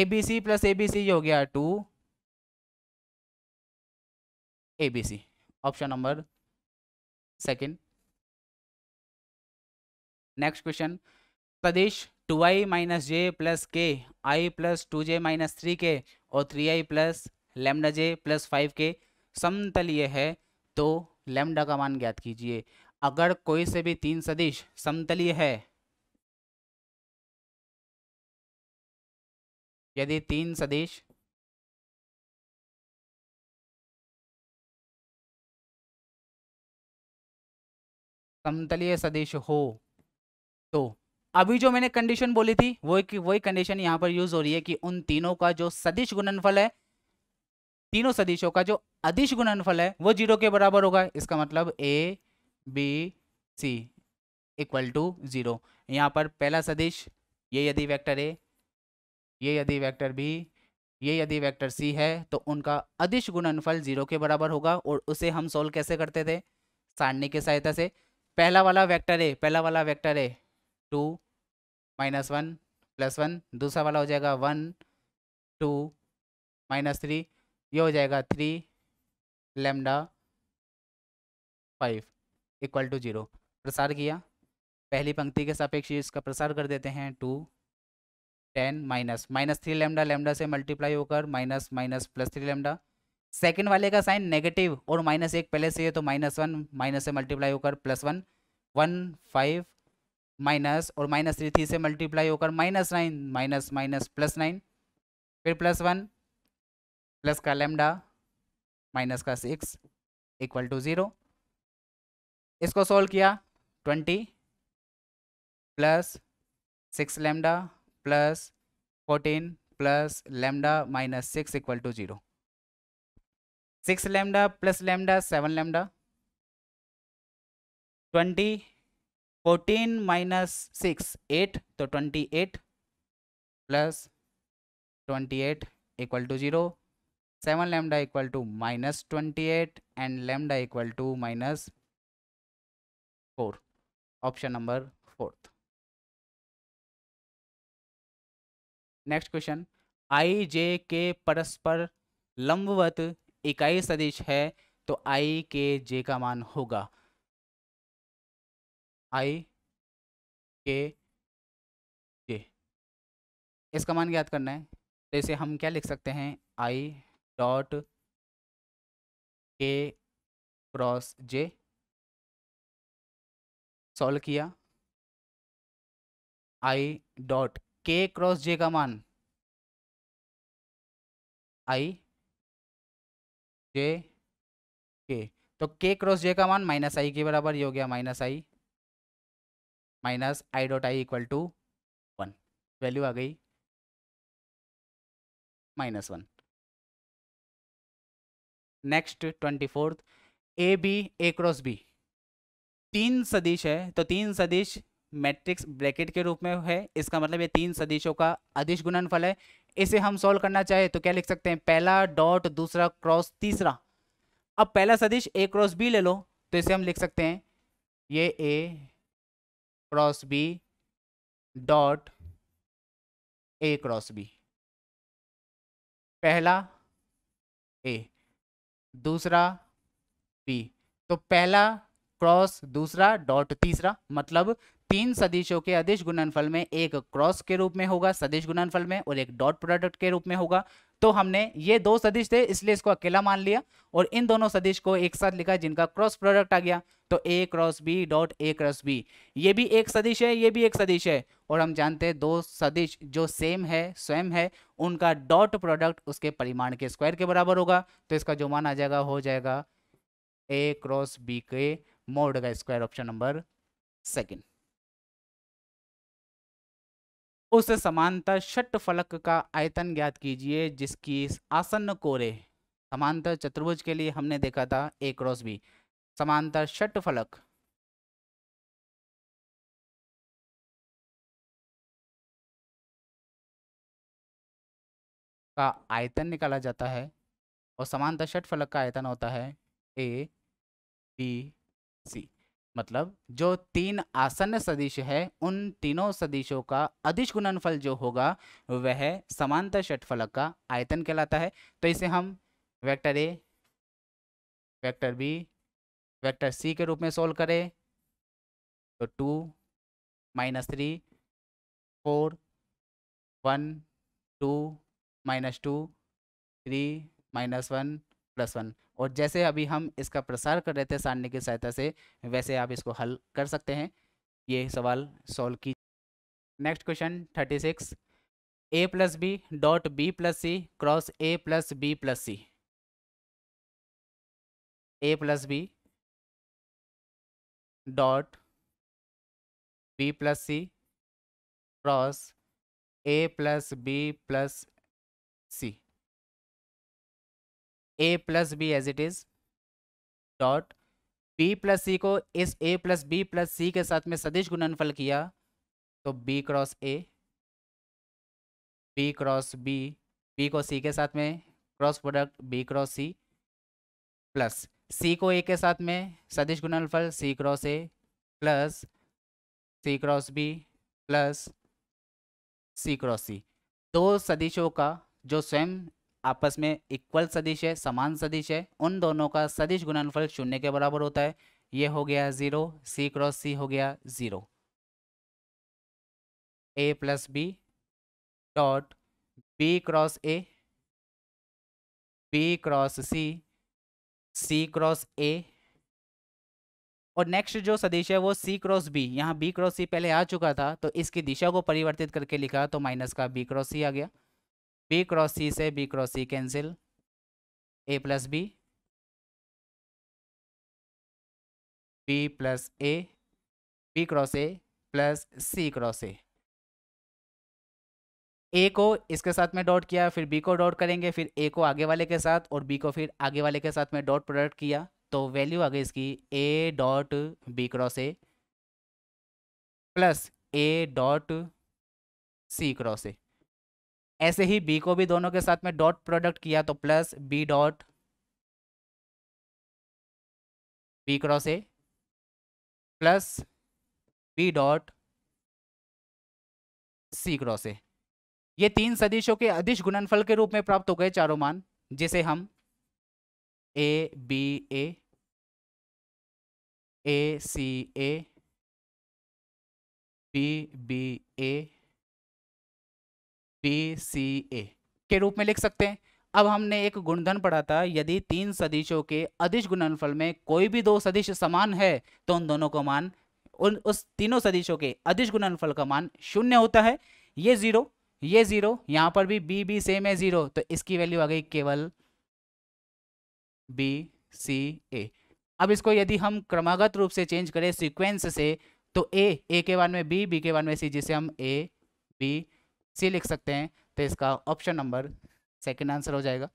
A B C plus A B C हो गया two A B C option number second next question सदिश two I minus J plus K I plus two J minus three K और three I plus lambda J plus five K समतलीय है तो lambda का मान ज्ञात कीजिए अगर कोई से भी तीन सदिश समतलीय है यदि तीन सदिश समतलीय सदिश हो तो अभी जो मैंने कंडीशन बोली थी वही वही कंडीशन यहां पर यूज हो रही है कि उन तीनों का जो सदिश गुणनफल है तीनों सदिशों का जो गुणन गुणनफल है वो जीरो के बराबर होगा इसका मतलब A B C equal to zero यहाँ पर पहला सदिश ये यदि वेक्टर ए ये यदि वेक्टर बी ये यदि वेक्टर सी है तो उनका अदिश गुणनफल जीरो के बराबर होगा और उसे हम सोल्व कैसे करते थे सारणी की सहायता से पहला वाला वेक्टर ए पहला वाला vector A two minus one plus one दूसरा वाला हो जाएगा वन टू माइनस थ्री ये हो जाएगा three lambda five equal to zero प्रसार किया पहली पंक्ति के सापेक्ष इसका प्रसार कर देते हैं two ten minus minus three lambda lambda से मल्टीप्लाई होकर minus minus plus three lambda second वाले का साइन नेगेटिव और माइनस एक पहले से है तो माइनस वन माइनस से मल्टीप्लाई होकर plus one one five minus और माइनस थ्री थ्री से मल्टीप्लाई होकर minus nine minus minus plus nine फिर प्लस वन प्लस का लेमडा माइनस का सिक्स इक्वल टू ज़ीरो इसको सोल्व किया twenty plus six lambda plus fourteen plus lambda minus six equal to zero six lambda plus lambda seven lambda twenty fourteen minus six eight तो twenty eight plus twenty eight equal to zero seven lambda equal to minus twenty eight and lambda equal to minus four option number fourth next question I J K परस्पर लंबवत इकाई सदिश है तो आई के जे का मान होगा आई के जे इसका मान ज्ञात करना है तो इसे हम क्या लिख सकते हैं I dot K cross J solve किया आई डॉट के क्रॉस जे का मान आई जे के तो के क्रॉस जे का मान माइनस आई के बराबर ये हो गया minus I minus I dot I equal to one value आ गई minus one next twenty fourth A B A cross B तीन सदिश है तो तीन सदिश मैट्रिक्स ब्रैकेट के रूप में है इसका मतलब ये तीन सदिशों का अधिश गुणनफल है इसे हम सॉल्व करना चाहे तो क्या लिख सकते हैं पहला डॉट दूसरा क्रॉस तीसरा अब पहला सदिश ए क्रॉस बी ले लो तो इसे हम लिख सकते हैं ये A cross B dot A cross B पहला ए दूसरा पी तो पहला क्रॉस दूसरा डॉट तीसरा मतलब तीन सदिशों के अधिश गुणनफल में एक क्रॉस के रूप में होगा सदिश गुणनफल में और एक डॉट प्रोडक्ट के रूप में होगा तो हमने ये दो सदिश थे इसलिए इसको अकेला मान लिया और इन दोनों सदिश को एक साथ लिखा जिनका क्रॉस प्रोडक्ट आ गया तो ए cross B dot A cross B ये भी एक सदिश है ये भी एक सदिश है और हम जानते हैं दो सदिश जो सेम है स्वयं है उनका डॉट प्रोडक्ट उसके परिमाण के स्क्वायर के बराबर होगा तो इसका जो मान आ जाएगा हो जाएगा ए क्रॉस बी के मोड का स्क्वायर ऑप्शन नंबर सेकेंड उस समांतर षट फलक का आयतन ज्ञात कीजिए जिसकी आसन्न कोरे समांतर चतुर्भुज के लिए हमने देखा था ए क्रॉस बी समांतर षट फलक का आयतन निकाला जाता है और समांतर षट फलक का आयतन होता है ए बी सी मतलब जो तीन आसन्न सदिश है उन तीनों सदिशों का अधिश गुणनफल जो होगा वह समांतर षटफलक का आयतन कहलाता है तो इसे हम vector A vector B vector C के रूप में सोल्व करें तो two minus three four one two minus two three minus one plus one और जैसे अभी हम इसका प्रसार कर रहे थे सारणी की सहायता से वैसे आप इसको हल कर सकते हैं ये सवाल सॉल्व की next question thirty six A plus B dot B plus C cross A plus B plus C A plus B dot B plus C cross A plus B plus C A plus B as it is dot B plus C को इस A plus B plus C के साथ में सदिश गुणनफल किया तो B cross A B cross B B को सी के साथ में क्रॉस प्रोडक्ट बी क्रॉस सी प्लस सी को ए के साथ में सदिश गुणनफल सी क्रॉस ए प्लस सी क्रॉस बी प्लस सी क्रॉस सी दो सदिशों का जो स्वयं आपस में इक्वल सदिश है समान सदिश है उन दोनों का सदिश गुणनफल शून्य के बराबर होता है ये हो गया ज़ीरो सी क्रॉस सी हो गया zero A plus B dot B cross A B cross C C cross A और नेक्स्ट जो सदिश है वो सी क्रॉस बी यहाँ बी क्रॉस सी पहले आ चुका था तो इसकी दिशा को परिवर्तित करके लिखा तो माइनस का बी क्रॉस सी आ गया बी क्रॉस सी से B cross C cancel A plus B B plus A B cross A plus C cross A A को इसके साथ में डॉट किया फिर बी को डॉट करेंगे फिर ए को आगे वाले के साथ और बी को फिर आगे वाले के साथ में डॉट प्रोडक्ट किया तो वैल्यू आ गई इसकी A dot B cross A plus A dot C cross A ऐसे ही बी को भी दोनों के साथ में डॉट प्रोडक्ट किया तो plus B dot B cross A plus B dot C cross A ये तीन सदिशों के अधिश गुणनफल के रूप में प्राप्त हो गए चारों मान जिसे हम A B A A C A B B A B C A के रूप में लिख सकते हैं अब हमने एक गुणधन पढ़ा था यदि तीन सदिशों के अदिश गुणनफल में कोई भी दो सदिश समान है तो उन दोनों का मान उन उस तीनों सदिशों के अदिश गुणनफल का मान शून्य होता है ये जीरो ये जीरो यहां पर भी बी बी सेम है जीरो तो इसकी वैल्यू आ गई केवल बी सी ए अब इसको यदि हम क्रमागत रूप से चेंज करें सीक्वेंस से तो ए ए के वन में बी बी के वन में सी जिसे हम ए बी सी लिख सकते हैं तो इसका ऑप्शन नंबर सेकेंड आंसर हो जाएगा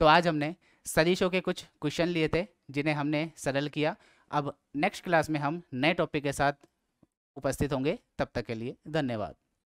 तो आज हमने सदिशों के कुछ क्वेश्चन लिए थे जिन्हें हमने सरल किया अब नेक्स्ट क्लास में हम नए टॉपिक के साथ उपस्थित होंगे तब तक के लिए धन्यवाद